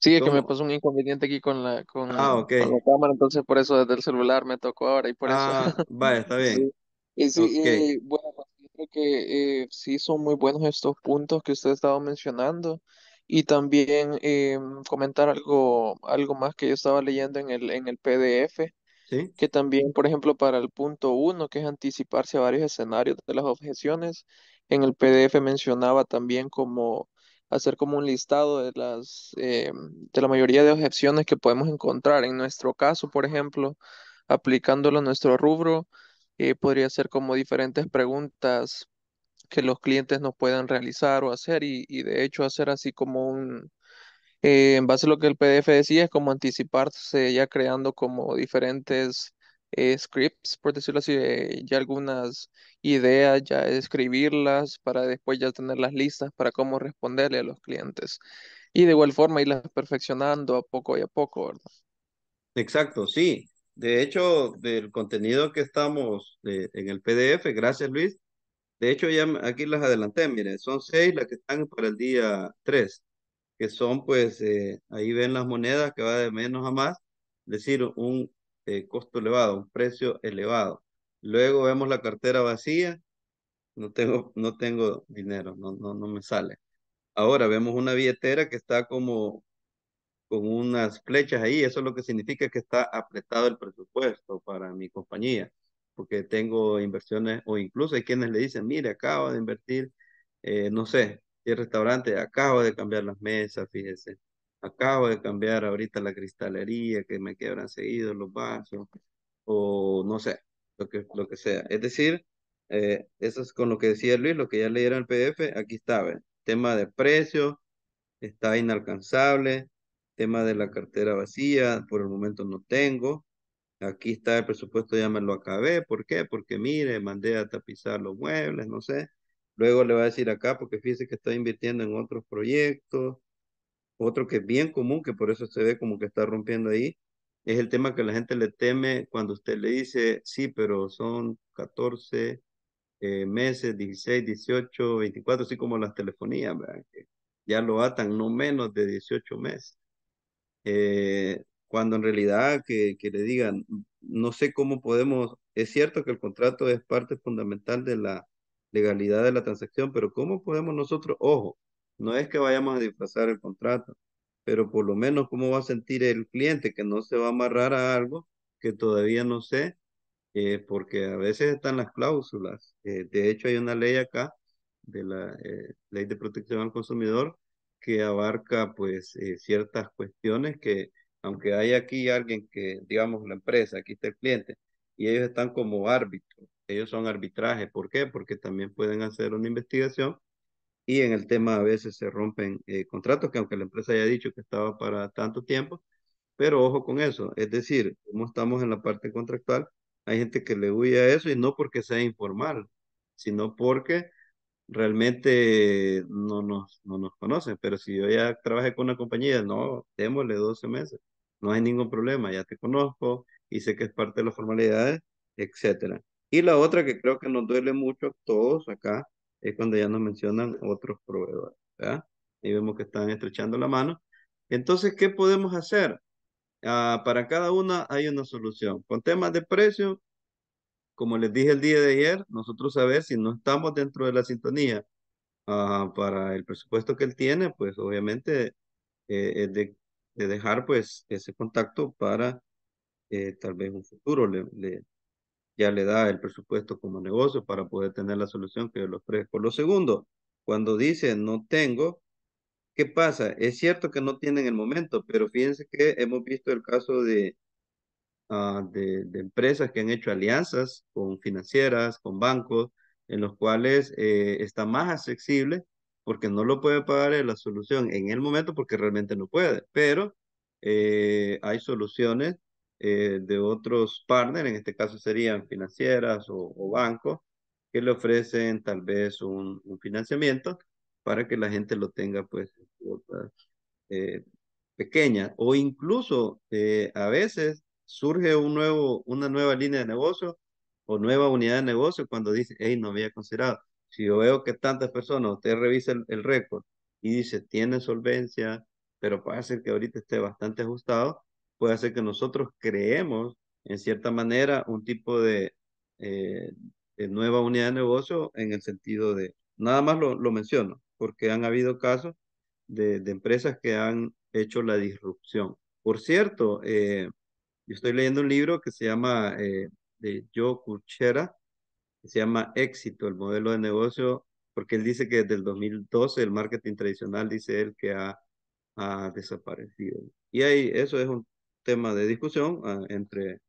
Sí, es que me pasó un inconveniente aquí con la, ah, con, la cámara, entonces por eso desde el celular me tocó ahora y por ah, eso. Vale, está bien. Y sí, y bueno, que eh, sí son muy buenos estos puntos que usted estaba mencionando y también eh, comentar algo, algo más que yo estaba leyendo en el, en el PDF, que también, por ejemplo, para el punto uno, que es anticiparse a varios escenarios de las objeciones, en el PDF mencionaba también como hacer como un listado de las eh, de la mayoría de objeciones que podemos encontrar. En nuestro caso, por ejemplo, aplicándolo a nuestro rubro, eh, podría ser como diferentes preguntas que los clientes nos puedan realizar o hacer y, de hecho hacer así como un, eh, en base a lo que el PDF decía, es como anticiparse ya creando como diferentes eh, scripts, por decirlo así, ya algunas ideas, ya escribirlas para después ya tener las listas para cómo responderle a los clientes. Y de igual forma irlas perfeccionando a poco y a poco, ¿verdad? Exacto, sí. De hecho, del contenido que estamos eh, en el PDF, gracias Luis. De hecho, ya aquí las adelanté, miren, son seis las que están para el día 3, que son pues, eh, ahí ven las monedas que va de menos a más, es decir, un eh, costo elevado, un precio elevado. Luego vemos la cartera vacía, no tengo, no tengo dinero, no, no, no me sale. Ahora vemos una billetera que está como con unas flechas ahí, eso es lo que significa que está apretado el presupuesto para mi compañía, porque tengo inversiones o incluso hay quienes le dicen, mire, acabo de invertir, eh, no sé, el restaurante, acabo de cambiar las mesas, fíjese, acabo de cambiar ahorita la cristalería que me quebran seguido los vasos, o no sé, lo que, lo que sea. Es decir, eh, eso es con lo que decía Luis, lo que ya leyeron el PDF, aquí está, el tema de precio, está inalcanzable, Tema de la cartera vacía, por el momento no tengo. Aquí está el presupuesto, ya me lo acabé. ¿Por qué? Porque mire, mandé a tapizar los muebles, no sé. Luego le va a decir acá, porque fíjese que está invirtiendo en otros proyectos. Otro que es bien común, que por eso se ve como que está rompiendo ahí, es el tema que la gente le teme cuando usted le dice, sí, pero son 14 eh, meses, 16, 18, 24, así como las telefonías, ya lo atan no menos de 18 meses. Eh, cuando en realidad que, le digan, no sé cómo podemos, es cierto que el contrato es parte fundamental de la legalidad de la transacción, pero ¿cómo podemos nosotros, ojo, no es que vayamos a disfrazar el contrato, pero por lo menos cómo va a sentir el cliente que no se va a amarrar a algo que todavía no sé, eh, porque a veces están las cláusulas. Eh, de hecho, hay una ley acá de la Ley de Protección al Consumidor que abarca pues eh, ciertas cuestiones que aunque hay aquí alguien que, digamos, la empresa, aquí está el cliente, y ellos están como árbitros, ellos son arbitraje, ¿por qué? Porque también pueden hacer una investigación y en el tema a veces se rompen eh, contratos que aunque la empresa haya dicho que estaba para tanto tiempo, pero ojo con eso, es decir, como estamos en la parte contractual, hay gente que le huye a eso y no porque sea informal, sino porque realmente no nos, no nos conocen, pero si yo ya trabajé con una compañía, no, démosle 12 meses, no hay ningún problema, ya te conozco y sé que es parte de las formalidades, etc. Y la otra que creo que nos duele mucho a todos acá es cuando ya nos mencionan otros proveedores, ¿verdad? Y vemos que están estrechando la mano. Entonces, ¿qué podemos hacer? Ah, para cada una hay una solución. Con temas de precio, como les dije el día de ayer, nosotros ver si no estamos dentro de la sintonía ah, para el presupuesto que él tiene, pues obviamente eh, es de, dejar pues ese contacto para eh, tal vez un futuro le, ya le da el presupuesto como negocio para poder tener la solución que yo le ofrezco. Lo segundo, cuando dice no tengo, ¿qué pasa? Es cierto que no tienen el momento, pero fíjense que hemos visto el caso de Ah, de, empresas que han hecho alianzas con financieras, con bancos, en los cuales eh, está más accesible porque no lo puede pagar la solución en el momento porque realmente no puede, pero eh, hay soluciones eh, de otros partners, en este caso serían financieras o, bancos, que le ofrecen tal vez un, financiamiento para que la gente lo tenga pues pequeña o incluso a veces surge un nuevo, una nueva línea de negocio o nueva unidad de negocio cuando dice, hey, no había considerado. Si yo veo que tantas personas, usted revisa el, récord y dice, tiene solvencia, pero puede ser que ahorita esté bastante ajustado, puede ser que nosotros creemos, en cierta manera, un tipo de, eh, nueva unidad de negocio en el sentido de, nada más lo, menciono, porque han habido casos de, empresas que han hecho la disrupción. Por cierto, eh, yo estoy leyendo un libro que se llama, eh, de Joe Kuchera, que se llama Éxito, el modelo de negocio, porque él dice que desde el 2012 el marketing tradicional, dice él, que ha, ha desaparecido. Y ahí, eso es un tema de discusión ah, entre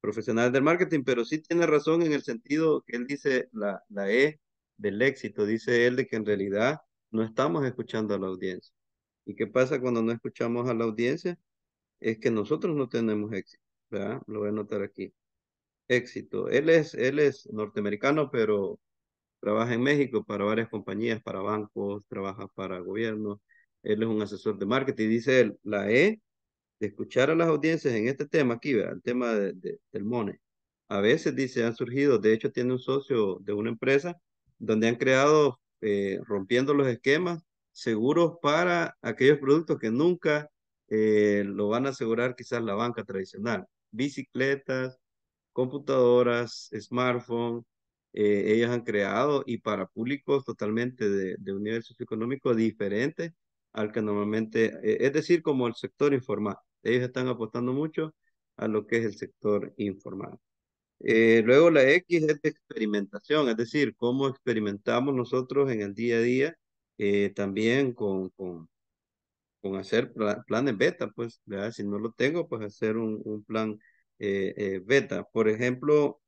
profesionales del marketing, pero sí tiene razón en el sentido que él dice la, la E del éxito, dice él de que en realidad no estamos escuchando a la audiencia. ¿Y qué pasa cuando no escuchamos a la audiencia? es que nosotros no tenemos éxito, ¿verdad? Lo voy a anotar aquí. Éxito. Él es, él es norteamericano, pero trabaja en México para varias compañías, para bancos, trabaja para gobierno. Él es un asesor de marketing. Dice él, la E de escuchar a las audiencias en este tema aquí, ¿verdad? El tema del MONE. A veces, dice, han surgido, de hecho tiene un socio de una empresa donde han creado, eh, rompiendo los esquemas, seguros para aquellos productos que nunca eh, lo van a asegurar quizás la banca tradicional. Bicicletas, computadoras, smartphones, eh, ellos han creado y para públicos totalmente de, de un nivel socioeconómico diferente al que normalmente, eh, es decir, como el sector informal. Ellos están apostando mucho a lo que es el sector informal. luego la X es de experimentación, es decir, cómo experimentamos nosotros en el día a día, también con, con, con hacer planes beta, pues, ¿verdad? Si no lo tengo, pues hacer un, plan eh, eh, beta. Por ejemplo,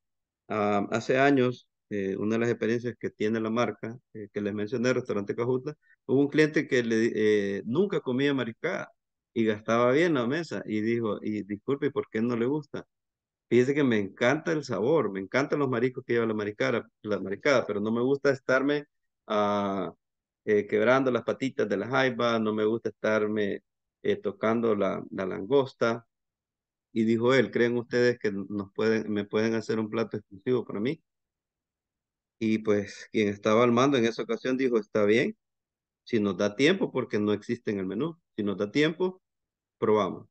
hace años, eh, una de las experiencias que tiene la marca, que les mencioné, Restaurante Cajuta, hubo un cliente que le, nunca comía maricada y gastaba bien la mesa y dijo, y disculpe, ¿por qué no le gusta? Fíjese que me encanta el sabor, me encantan los mariscos que lleva la maricada, la pero no me gusta estarme... a ah, eh, quebrando las patitas de la jaiba, no me gusta estarme eh, tocando la, langosta. Y dijo él, ¿creen ustedes que nos pueden, me pueden hacer un plato exclusivo para mí? Y pues quien estaba al mando en esa ocasión dijo, está bien, si nos da tiempo, porque no existe en el menú, si nos da tiempo, probamos.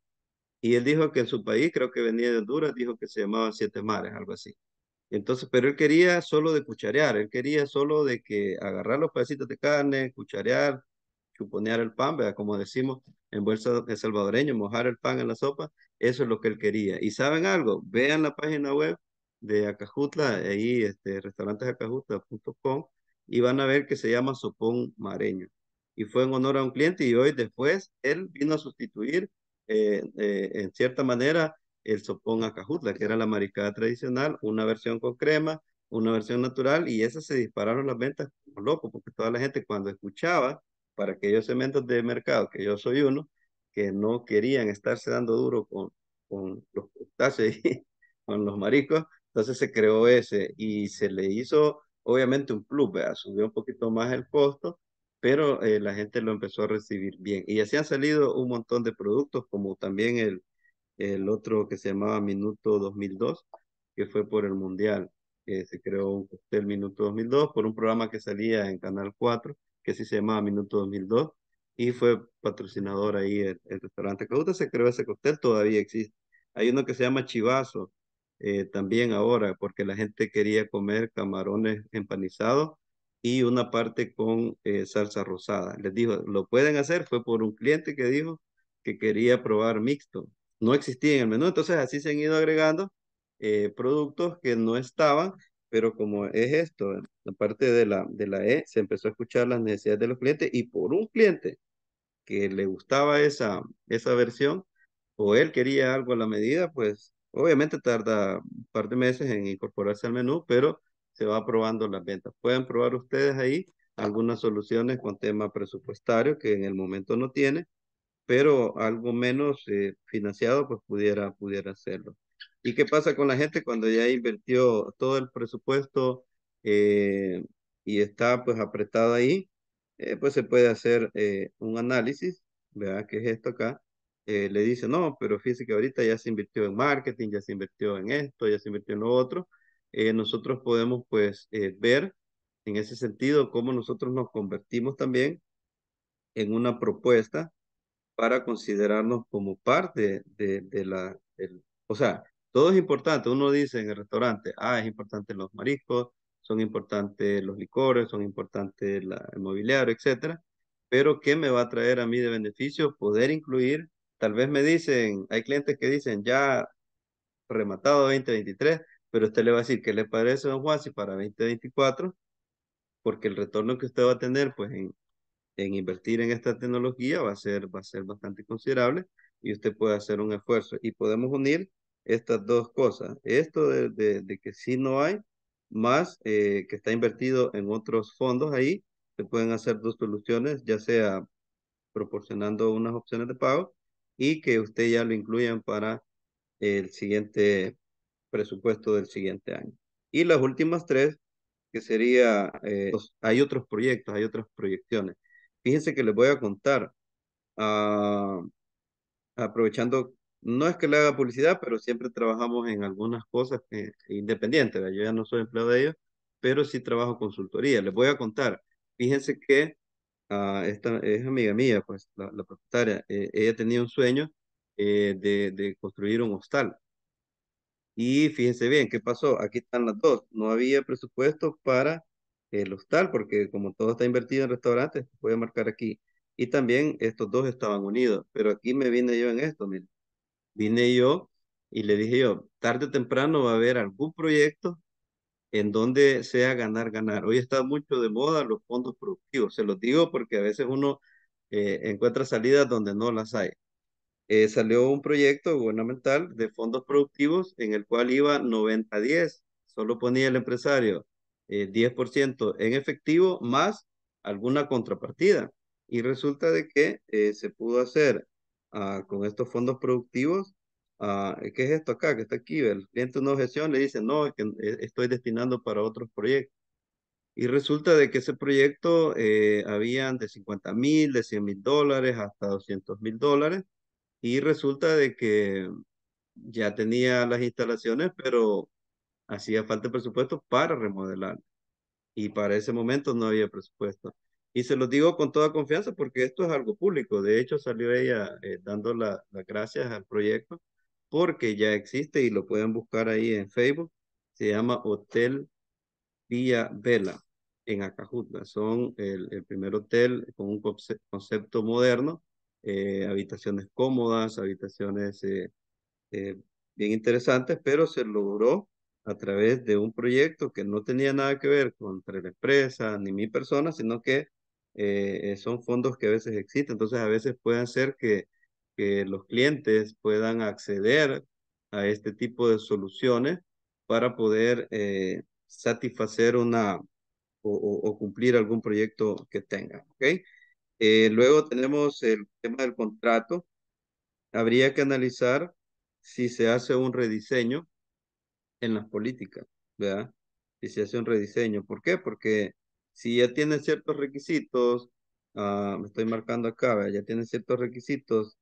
Y él dijo que en su país, creo que venía de Honduras, dijo que se llamaba Siete Mares, algo así. Entonces, pero él quería solo de cucharear, él quería solo de que agarrar los pedacitos de carne, cucharear, chuponear el pan, vea, como decimos en bolsa salvadoreño, mojar el pan en la sopa, eso es lo que él quería. Y saben algo, vean la página web de Acajutla, ahí, este, restaurantesacajutla.com, y van a ver que se llama Sopón Mareño. Y fue en honor a un cliente y hoy después él vino a sustituir eh, eh, en cierta manera el sopón a cajutla, que era la maricada tradicional, una versión con crema, una versión natural, y esas se dispararon las ventas como loco, porque toda la gente cuando escuchaba para aquellos segmentos de mercado, que yo soy uno, que no querían estarse dando duro con, con los crustáceos con los maricos, entonces se creó ese y se le hizo obviamente un plus, subió un poquito más el costo, pero eh, la gente lo empezó a recibir bien. Y así han salido un montón de productos, como también el, el otro que se llamaba Minuto 2002, que fue por el Mundial. que se creó un cóctel Minuto 2002 por un programa que salía en Canal 4, que sí se llamaba Minuto 2002, y fue patrocinador ahí el, restaurante Cauta. Se creó ese cóctel, todavía existe. Hay uno que se llama Chivazo, eh, también ahora, porque la gente quería comer camarones empanizados y una parte con eh, salsa rosada. Les dijo, lo pueden hacer, fue por un cliente que dijo que quería probar mixto no existía en el menú. Entonces así se han ido agregando eh, productos que no estaban, pero como es esto, la parte de la, de la E, se empezó a escuchar las necesidades de los clientes y por un cliente que le gustaba esa, esa versión o él quería algo a la medida, pues obviamente tarda un par de meses en incorporarse al menú, pero se va probando las ventas. Pueden probar ustedes ahí algunas soluciones con tema presupuestario que en el momento no tiene pero algo menos eh, financiado, pues pudiera, pudiera hacerlo. ¿Y qué pasa con la gente cuando ya invirtió todo el presupuesto eh, y está pues apretado ahí? Eh, pues se puede hacer un análisis, ¿verdad? Que es esto acá? le dice, no, pero fíjese que ahorita ya se invirtió en marketing, ya se invirtió en esto, ya se invirtió en lo otro. nosotros podemos pues ver en ese sentido cómo nosotros nos convertimos también en una propuesta para considerarnos como parte de, la... o sea, todo es importante. Uno dice en el restaurante, ah, es importante los mariscos, son importantes los licores, son importantes la, el mobiliario, etcétera. Pero ¿qué me va a traer a mí de beneficio? Poder incluir, tal vez me dicen, hay clientes que dicen ya rematado 2023, pero usted le va a decir, ¿qué le parece, don Juan, si para 2024? Porque el retorno que usted va a tener, pues en, en invertir en esta tecnología va a ser, va a ser bastante considerable y usted puede hacer un esfuerzo. Y podemos unir estas dos cosas. Esto de, de, que si no hay, más eh, que está invertido en otros fondos ahí, se pueden hacer dos soluciones, ya sea proporcionando unas opciones de pago y que usted ya lo incluyan para el siguiente presupuesto del siguiente año. Y las últimas tres, que sería, eh, hay otros proyectos, hay otras proyecciones. Fíjense que les voy a contar, ah, aprovechando, no es que le haga publicidad, pero siempre trabajamos en algunas cosas independientes, yo ya no soy empleado de ellos, pero sí trabajo consultoría. Les voy a contar, fíjense que ah, esta es amiga mía, pues la, propietaria, eh, ella tenía un sueño eh, de, de construir un hostal. Y fíjense bien, ¿qué pasó? Aquí están las dos. No había presupuesto para el hostal, porque como todo está invertido en restaurantes, voy a marcar aquí. Y también estos dos estaban unidos, pero aquí me vine yo en esto, miren. Vine yo y le dije yo, tarde o temprano va a haber algún proyecto en donde sea ganar, ganar. Hoy está mucho de moda los fondos productivos, se los digo porque a veces uno eh, encuentra salidas donde no las hay. Eh, salió un proyecto gubernamental de fondos productivos en el cual iba 90-10, solo ponía el empresario 10% eh, en efectivo más alguna contrapartida. Y resulta de que eh, se pudo hacer ah, con estos fondos productivos, ah, eh, ¿qué es esto acá? Que está aquí, el cliente una objeción le dice, no, que estoy destinando para otros proyectos. Y resulta de que ese proyecto eh, habían de 50 mil, de 100 mil dólares, hasta 200 mil dólares. Y resulta de que ya tenía las instalaciones, pero hacía falta presupuesto para remodelar. Y para ese momento no había presupuesto. Y se lo digo con toda confianza porque esto es algo público. De hecho, salió ella eh, dando las gracias al proyecto porque ya existe y lo pueden buscar ahí en Facebook. Se llama Hotel Villa Vela en Acajutla. Son el, primer hotel con un concepto moderno, eh, habitaciones cómodas, habitaciones eh, eh, bien interesantes, pero se logró a través de un proyecto que no tenía nada que ver con la empresa ni mi persona, sino que eh, son fondos que a veces existen. Entonces, a veces puede ser que, que los clientes puedan acceder a este tipo de soluciones para poder eh, satisfacer una o, cumplir algún proyecto que tengan. ¿okay? Eh, luego tenemos el tema del contrato. Habría que analizar si se hace un rediseño en las políticas, ¿verdad? Y se hace un rediseño. ¿Por qué? Porque si ya tiene ciertos requisitos, ah, me estoy marcando acá, ya tiene ciertos requisitos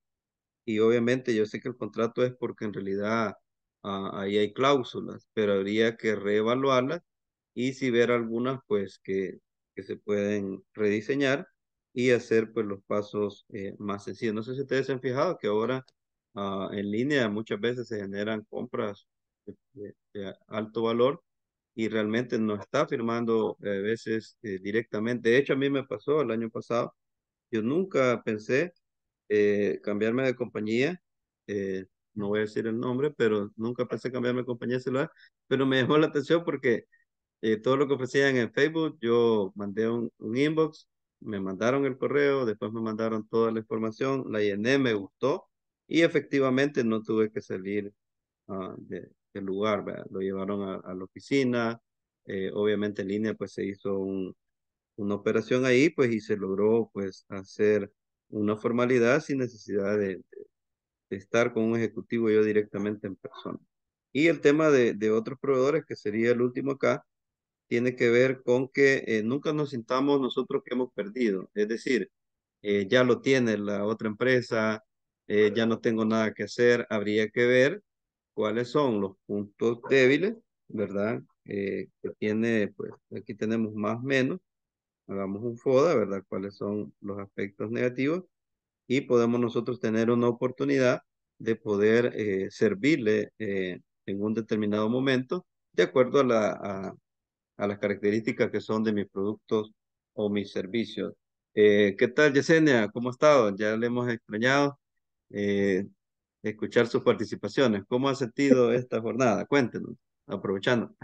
y obviamente yo sé que el contrato es porque en realidad ah, ahí hay cláusulas, pero habría que reevaluarlas y si ver algunas pues que, que se pueden rediseñar y hacer pues los pasos eh, más sencillos. No sé si ustedes se han fijado que ahora ah, en línea muchas veces se generan compras de, alto valor y realmente no está firmando a eh, veces eh, directamente. De hecho, a mí me pasó el año pasado, yo nunca pensé eh, cambiarme de compañía, no voy a decir el nombre, pero nunca pensé cambiarme de compañía celular, pero me dejó la atención porque todo lo que ofrecían en Facebook, yo mandé un, un inbox, me mandaron el correo, después me mandaron toda la información, la llené, me gustó y efectivamente no tuve que salir ah, de, el lugar, lo llevaron a, la oficina, eh, obviamente en línea pues se hizo una operación ahí pues y se logró pues hacer una formalidad sin necesidad de, estar con un ejecutivo yo directamente en persona. Y el tema de, otros proveedores, que sería el último acá, tiene que ver con que eh, nunca nos sintamos nosotros que hemos perdido. Es decir, eh, ya lo tiene la otra empresa, ya no tengo nada que hacer, habría que ver cuáles son los puntos débiles, ¿verdad? Eh, que tiene, pues aquí tenemos más menos, hagamos un FODA, ¿verdad? Cuáles son los aspectos negativos y podemos nosotros tener una oportunidad de poder eh, servirle eh, en un determinado momento de acuerdo a, la, a, a, las características que son de mis productos o mis servicios. Eh, ¿Qué tal, Yesenia? ¿Cómo ha estado? Ya le hemos extrañado. Eh, escuchar sus participaciones. ¿Cómo ha sentido esta jornada? Cuéntenos, aprovechando.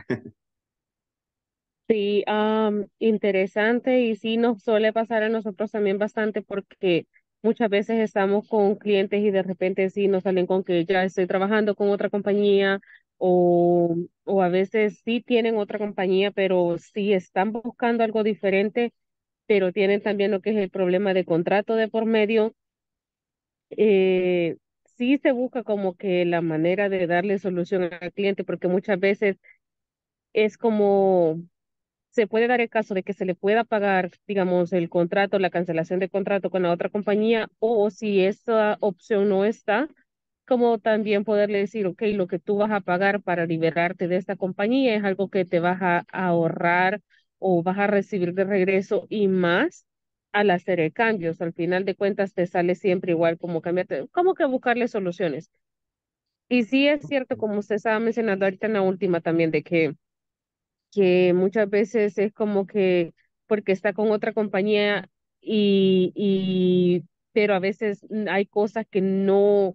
Sí, interesante y sí nos suele pasar a nosotros también bastante porque muchas veces estamos con clientes y de repente sí nos salen con que ya estoy trabajando con otra compañía o, o a veces sí tienen otra compañía, pero sí están buscando algo diferente, pero tienen también lo que es el problema de contrato de por medio. Eh, sí se busca como que la manera de darle solución al cliente, porque muchas veces es como se puede dar el caso de que se le pueda pagar, digamos, el contrato, la cancelación de contrato con la otra compañía, o si esa opción no está, como también poderle decir, ok, lo que tú vas a pagar para liberarte de esta compañía es algo que te vas a ahorrar o vas a recibir de regreso y más al hacer el cambio. al final de cuentas te sale siempre igual como cambiarte, como que buscarle soluciones. Y sí es cierto, como usted estaba mencionando ahorita en la última también, de que, que muchas veces es como que porque está con otra compañía y, y pero a veces hay cosas que no,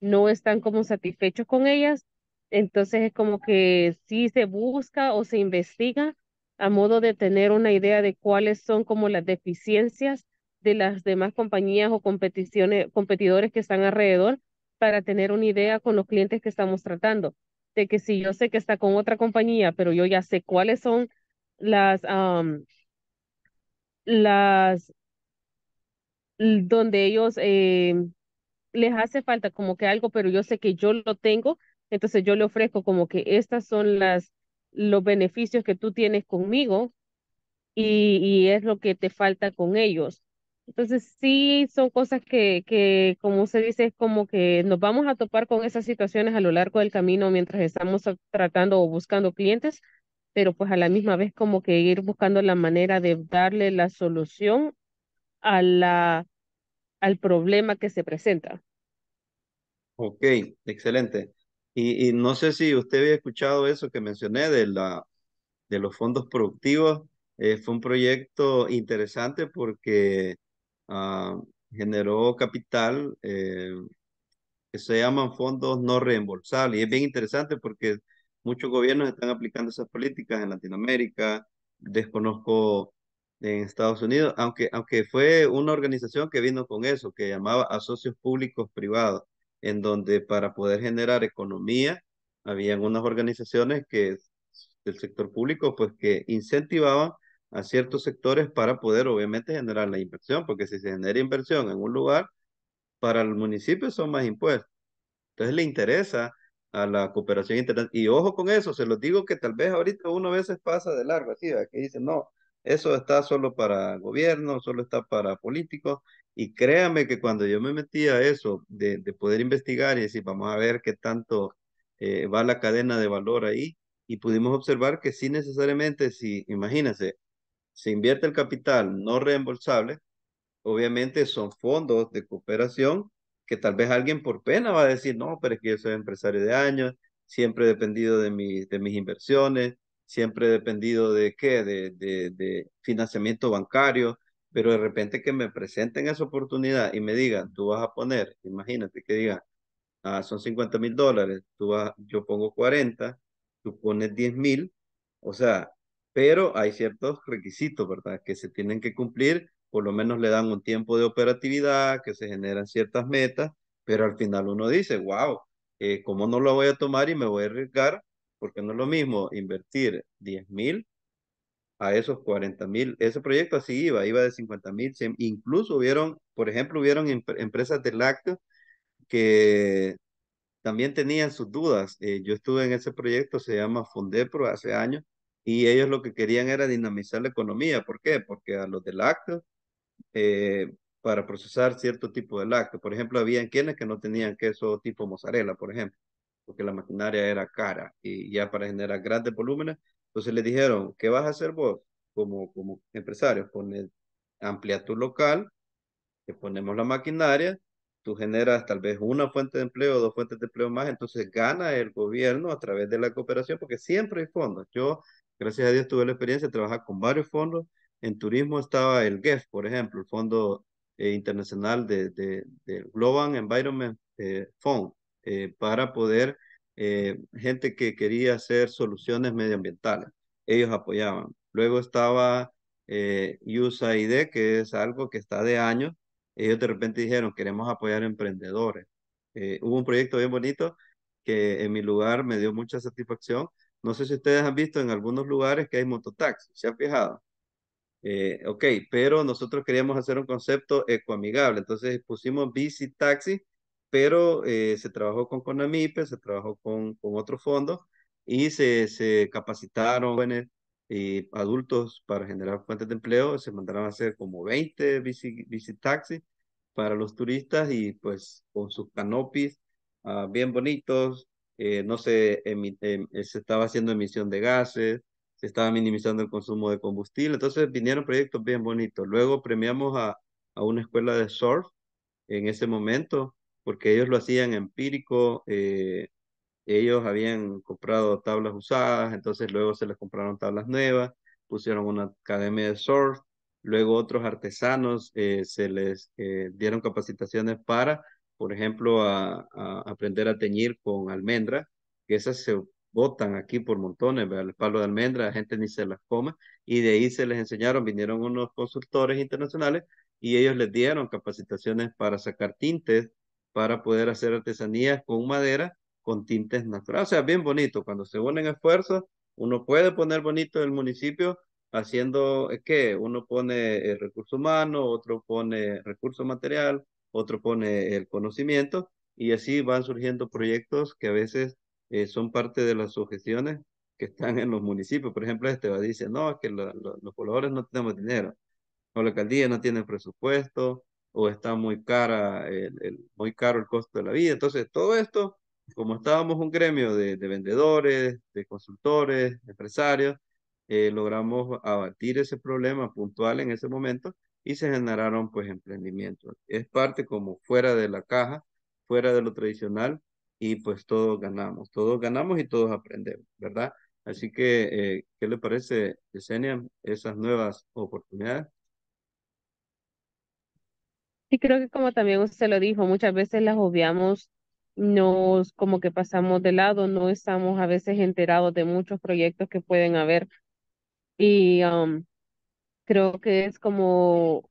no están como satisfechos con ellas, entonces es como que sí se busca o se investiga a modo de tener una idea de cuáles son como las deficiencias de las demás compañías o competiciones, competidores que están alrededor para tener una idea con los clientes que estamos tratando. De que si yo sé que está con otra compañía, pero yo ya sé cuáles son las, las, donde ellos em, les hace falta como que algo, pero yo sé que yo lo tengo, entonces yo le ofrezco como que estas son las los beneficios que tú tienes conmigo y, es lo que te falta con ellos. Entonces, sí, son cosas que, que, como se dice, es como que nos vamos a topar con esas situaciones a lo largo del camino mientras estamos tratando o buscando clientes, pero pues a la misma vez como que ir buscando la manera de darle la solución a la, al problema que se presenta. Ok, excelente. Y, no sé si usted había escuchado eso que mencioné de, la, de los fondos productivos. Eh, fue un proyecto interesante porque ah, generó capital eh, que se llaman fondos no reembolsables. Y es bien interesante porque muchos gobiernos están aplicando esas políticas en Latinoamérica, desconozco en Estados Unidos, aunque, aunque fue una organización que vino con eso, que llamaba a socios públicos privados en donde para poder generar economía, habían unas organizaciones que del sector público, pues que incentivaban a ciertos sectores para poder obviamente generar la inversión, porque si se genera inversión en un lugar, para el municipio son más impuestos. Entonces le interesa a la cooperación internacional. Y ojo con eso, se los digo que tal vez ahorita uno a veces pasa de largo, así, que dice, no, eso está solo para gobierno, solo está para políticos. Y créame que cuando yo me metí a eso de, poder investigar y decir, vamos a ver qué tanto eh, va la cadena de valor ahí, y pudimos observar que sí necesariamente, si imagínense, se invierte el capital no reembolsable, obviamente son fondos de cooperación que tal vez alguien por pena va a decir, no, pero es que yo soy empresario de años, siempre he dependido de, de mis inversiones, siempre he dependido de qué, de, de, financiamiento bancario, pero de repente que me presenten esa oportunidad y me digan, tú vas a poner, imagínate que diga, ah, son 50 mil dólares, tú vas, yo pongo 40, tú pones 10 mil, o sea, pero hay ciertos requisitos, ¿verdad? Que se tienen que cumplir, por lo menos le dan un tiempo de operatividad, que se generan ciertas metas, pero al final uno dice, wow, eh, ¿cómo no lo voy a tomar y me voy a arriesgar porque no es lo mismo invertir 10 mil a esos 40 mil. Ese proyecto así iba, iba de 50 mil. Incluso hubieron, por ejemplo, hubieron empresas de lácteos que también tenían sus dudas. Eh, yo estuve en ese proyecto, se llama Fondepro, hace años, y ellos lo que querían era dinamizar la economía. ¿Por qué? Porque a los de lácteos, eh, para procesar cierto tipo de lácteos, por ejemplo, había quienes que no tenían queso tipo mozzarella, por ejemplo porque la maquinaria era cara y ya para generar grandes volúmenes. Entonces le dijeron, ¿qué vas a hacer vos como, como empresario? Pone, amplia tu local, te ponemos la maquinaria, tú generas tal vez una fuente de empleo, dos fuentes de empleo más, entonces gana el gobierno a través de la cooperación, porque siempre hay fondos. Yo, gracias a Dios, tuve la experiencia de trabajar con varios fondos. En turismo estaba el GEF, por ejemplo, el Fondo eh, Internacional de, de, Global Environment eh, Fund eh, para poder, eh, gente que quería hacer soluciones medioambientales, ellos apoyaban. Luego estaba eh, USAID, que es algo que está de años, ellos de repente dijeron, queremos apoyar emprendedores. hubo un proyecto bien bonito que en mi lugar me dio mucha satisfacción. No sé si ustedes han visto en algunos lugares que hay mototaxis, ¿se han fijado? ok, pero nosotros queríamos hacer un concepto ecoamigable, entonces pusimos bici taxi pero eh, se trabajó con CONAMIPE, se trabajó con, con otros fondos y se, se capacitaron jóvenes y adultos para generar fuentes de empleo. Se mandaron a hacer como 20 bici, bicitaxis para los turistas y pues con sus canopis ah, bien bonitos. Eh, no se, em, se estaba haciendo emisión de gases, se estaba minimizando el consumo de combustible. Entonces vinieron proyectos bien bonitos. Luego premiamos a, a una escuela de surf en ese momento porque ellos lo hacían empírico, eh, ellos habían comprado tablas usadas, entonces luego se les compraron tablas nuevas, pusieron una academia de surf, luego otros artesanos eh, se les eh, dieron capacitaciones para, por ejemplo, a, aprender a teñir con almendra, que esas se botan aquí por montones, ¿verdad? el palo de almendra, la gente ni se las come, y de ahí se les enseñaron, vinieron unos consultores internacionales y ellos les dieron capacitaciones para sacar tintes, para poder hacer artesanías con madera, con tintes naturales. O sea, bien bonito. Cuando se unen esfuerzos, uno puede poner bonito el municipio haciendo, ¿qué? Uno pone el recurso humano, otro pone recurso material, otro pone el conocimiento y así van surgiendo proyectos que a veces eh, son parte de las sugestiones que están en los municipios. Por ejemplo, este va dice, no, es que los colores no tenemos dinero, o la alcaldía no tiene presupuesto, o está muy cara el, muy caro el costo de la vida. Entonces, todo esto, como estábamos un gremio de, vendedores, de consultores, empresarios, eh, logramos abatir ese problema puntual en ese momento y se generaron pues emprendimientos. Es parte como fuera de la caja, fuera de lo tradicional y pues todos ganamos, todos ganamos y todos aprendemos, ¿verdad? Así que, eh, ¿qué le parece, Yesenia, esas nuevas oportunidades? Y creo que como también usted lo dijo, muchas veces las obviamos, nos como que pasamos de lado, no estamos a veces enterados de muchos proyectos que pueden haber y um, creo que es como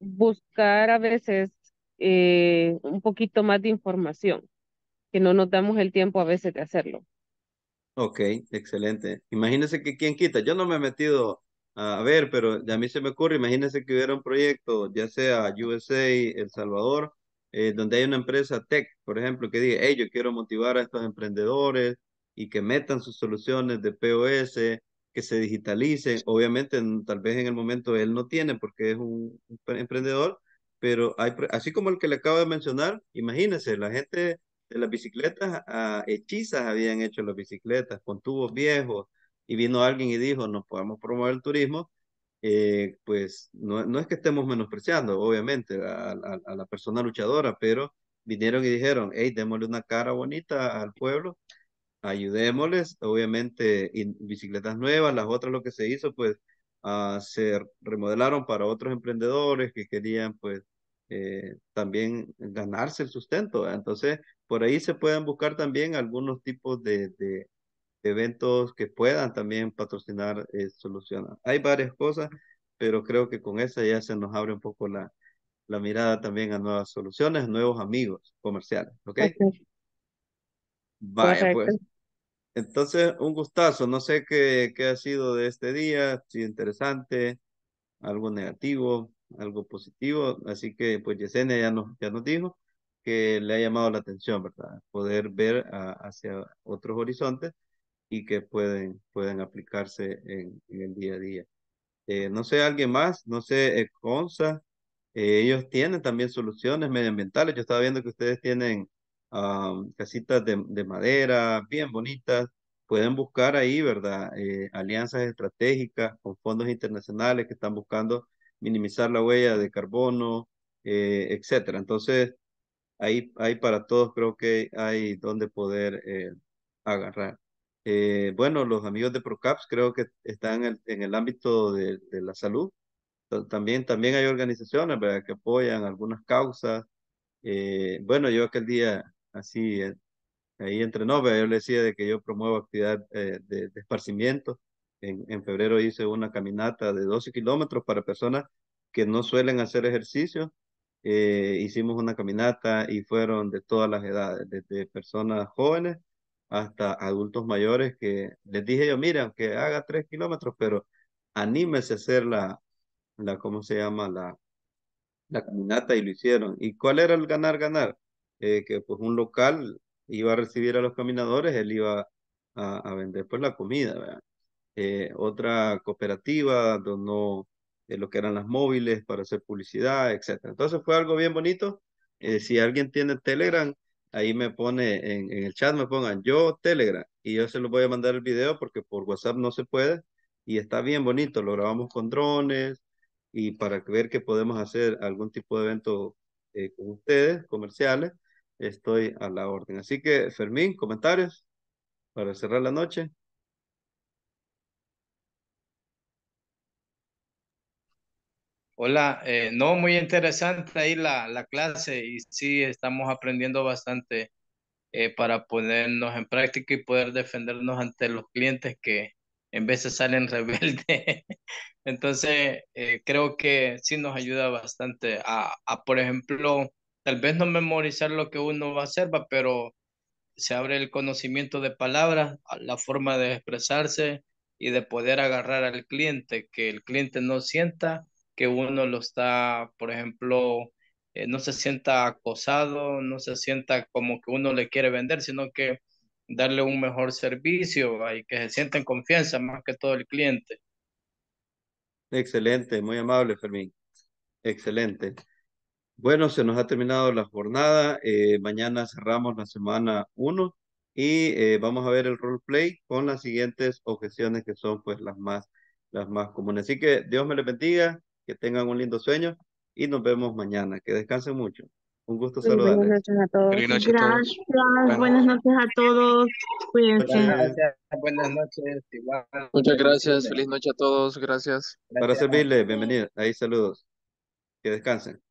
buscar a veces eh, un poquito más de información, que no nos damos el tiempo a veces de hacerlo. Ok, excelente. Imagínense que quien quita, yo no me he metido a ver, pero a mí se me ocurre, imagínense que hubiera un proyecto, ya sea USA, El Salvador, eh, donde hay una empresa tech, por ejemplo, que diga, hey, yo quiero motivar a estos emprendedores y que metan sus soluciones de POS, que se digitalicen. Obviamente, tal vez en el momento él no tiene porque es un, emprendedor, pero así como el que le acabo de mencionar, imagínense, la gente de las bicicletas, ah, hechizas habían hecho las bicicletas con tubos viejos, y vino alguien y dijo, nos podemos promover el turismo, eh, pues no, no, es que estemos menospreciando, obviamente, a, la persona luchadora, pero vinieron y dijeron, hey, démosle una cara bonita al pueblo, ayudémosles, obviamente, bicicletas nuevas, las otras lo que se hizo, pues a ah, se remodelaron para otros emprendedores que querían, pues, eh, también ganarse el sustento. Entonces, por ahí se pueden buscar también algunos tipos de, de eventos que puedan también patrocinar eh, soluciones, Hay varias cosas, pero creo que con esa ya se nos abre un poco la, la mirada también a nuevas soluciones, nuevos amigos comerciales, okay. pues. Entonces, un gustazo. No sé qué, qué ha sido de este día, si interesante, algo negativo, algo positivo. Así que, pues, Yesenia ya nos, ya nos dijo que le ha llamado la atención, ¿verdad? Poder ver hacia otros horizontes y que pueden, pueden aplicarse en, el día a día. Eh, no sé, alguien más, no sé, eh, ellos tienen también soluciones medioambientales. Yo estaba viendo que ustedes tienen casitas de, de, madera bien bonitas. Pueden buscar ahí, ¿verdad? Eh, alianzas estratégicas con fondos internacionales que están buscando minimizar la huella de carbono, etcétera. Entonces, ahí, ahí para todos creo que hay donde poder agarrar. Eh, bueno, los amigos de ProCaps creo que están en el, ámbito de, la salud. También, también hay organizaciones que apoyan algunas causas. Eh, bueno, yo aquel día así, eh, ahí entre yo le decía de que yo promuevo actividad de, esparcimiento. En, en febrero hice una caminata de 12 kilómetros para personas que no suelen hacer ejercicio. hicimos una caminata y fueron de todas las edades, desde personas jóvenes hasta adultos mayores que les dije yo, mira, que haga tres kilómetros, pero anímese a hacer la, la ¿cómo se llama? La, la caminata y lo hicieron. ¿Y cuál era el ganar, ganar? Eh, que pues un local iba a recibir a los caminadores, él iba a, a vender pues la comida, eh, otra cooperativa donó eh, lo que eran las móviles para hacer publicidad, etc. Entonces fue algo bien bonito. Eh, si alguien tiene Telegram, ahí me pone en, el chat, me pongan yo Telegram y yo se los voy a mandar el video porque por WhatsApp no se puede y está bien bonito, lo grabamos con drones y para ver que podemos hacer algún tipo de evento eh, con ustedes, comerciales, estoy a la orden. Así que Fermín, comentarios para cerrar la noche. Hola, eh, no, muy interesante ahí la, clase y sí, estamos aprendiendo bastante eh, para ponernos en práctica y poder defendernos ante los clientes que en veces salen rebeldes. Entonces, eh, creo que sí nos ayuda bastante a, por ejemplo, tal vez no memorizar lo que uno va a hacer, pero se abre el conocimiento de palabras, la forma de expresarse y de poder agarrar al cliente, que el cliente no sienta que uno lo está, por ejemplo, eh, no se sienta acosado, no se sienta como que uno le quiere vender, sino que darle un mejor servicio y que se sienta en confianza más que todo el cliente. Excelente, muy amable Fermín. Excelente. Bueno, se nos ha terminado la jornada. Eh, mañana cerramos la semana 1 y eh, vamos a ver el roleplay con las siguientes objeciones que son pues las más, las más comunes. Así que Dios me lo bendiga que tengan un lindo sueño y nos vemos mañana. Que descansen mucho. Un gusto pues, saludarles. Buenas noches a todos. Gracias. Buenas noches a todos. Cuídense. Buenas noches. Muchas gracias. Feliz noche a todos. Gracias. gracias. Para servirles, bienvenidos. Ahí saludos. Que descansen.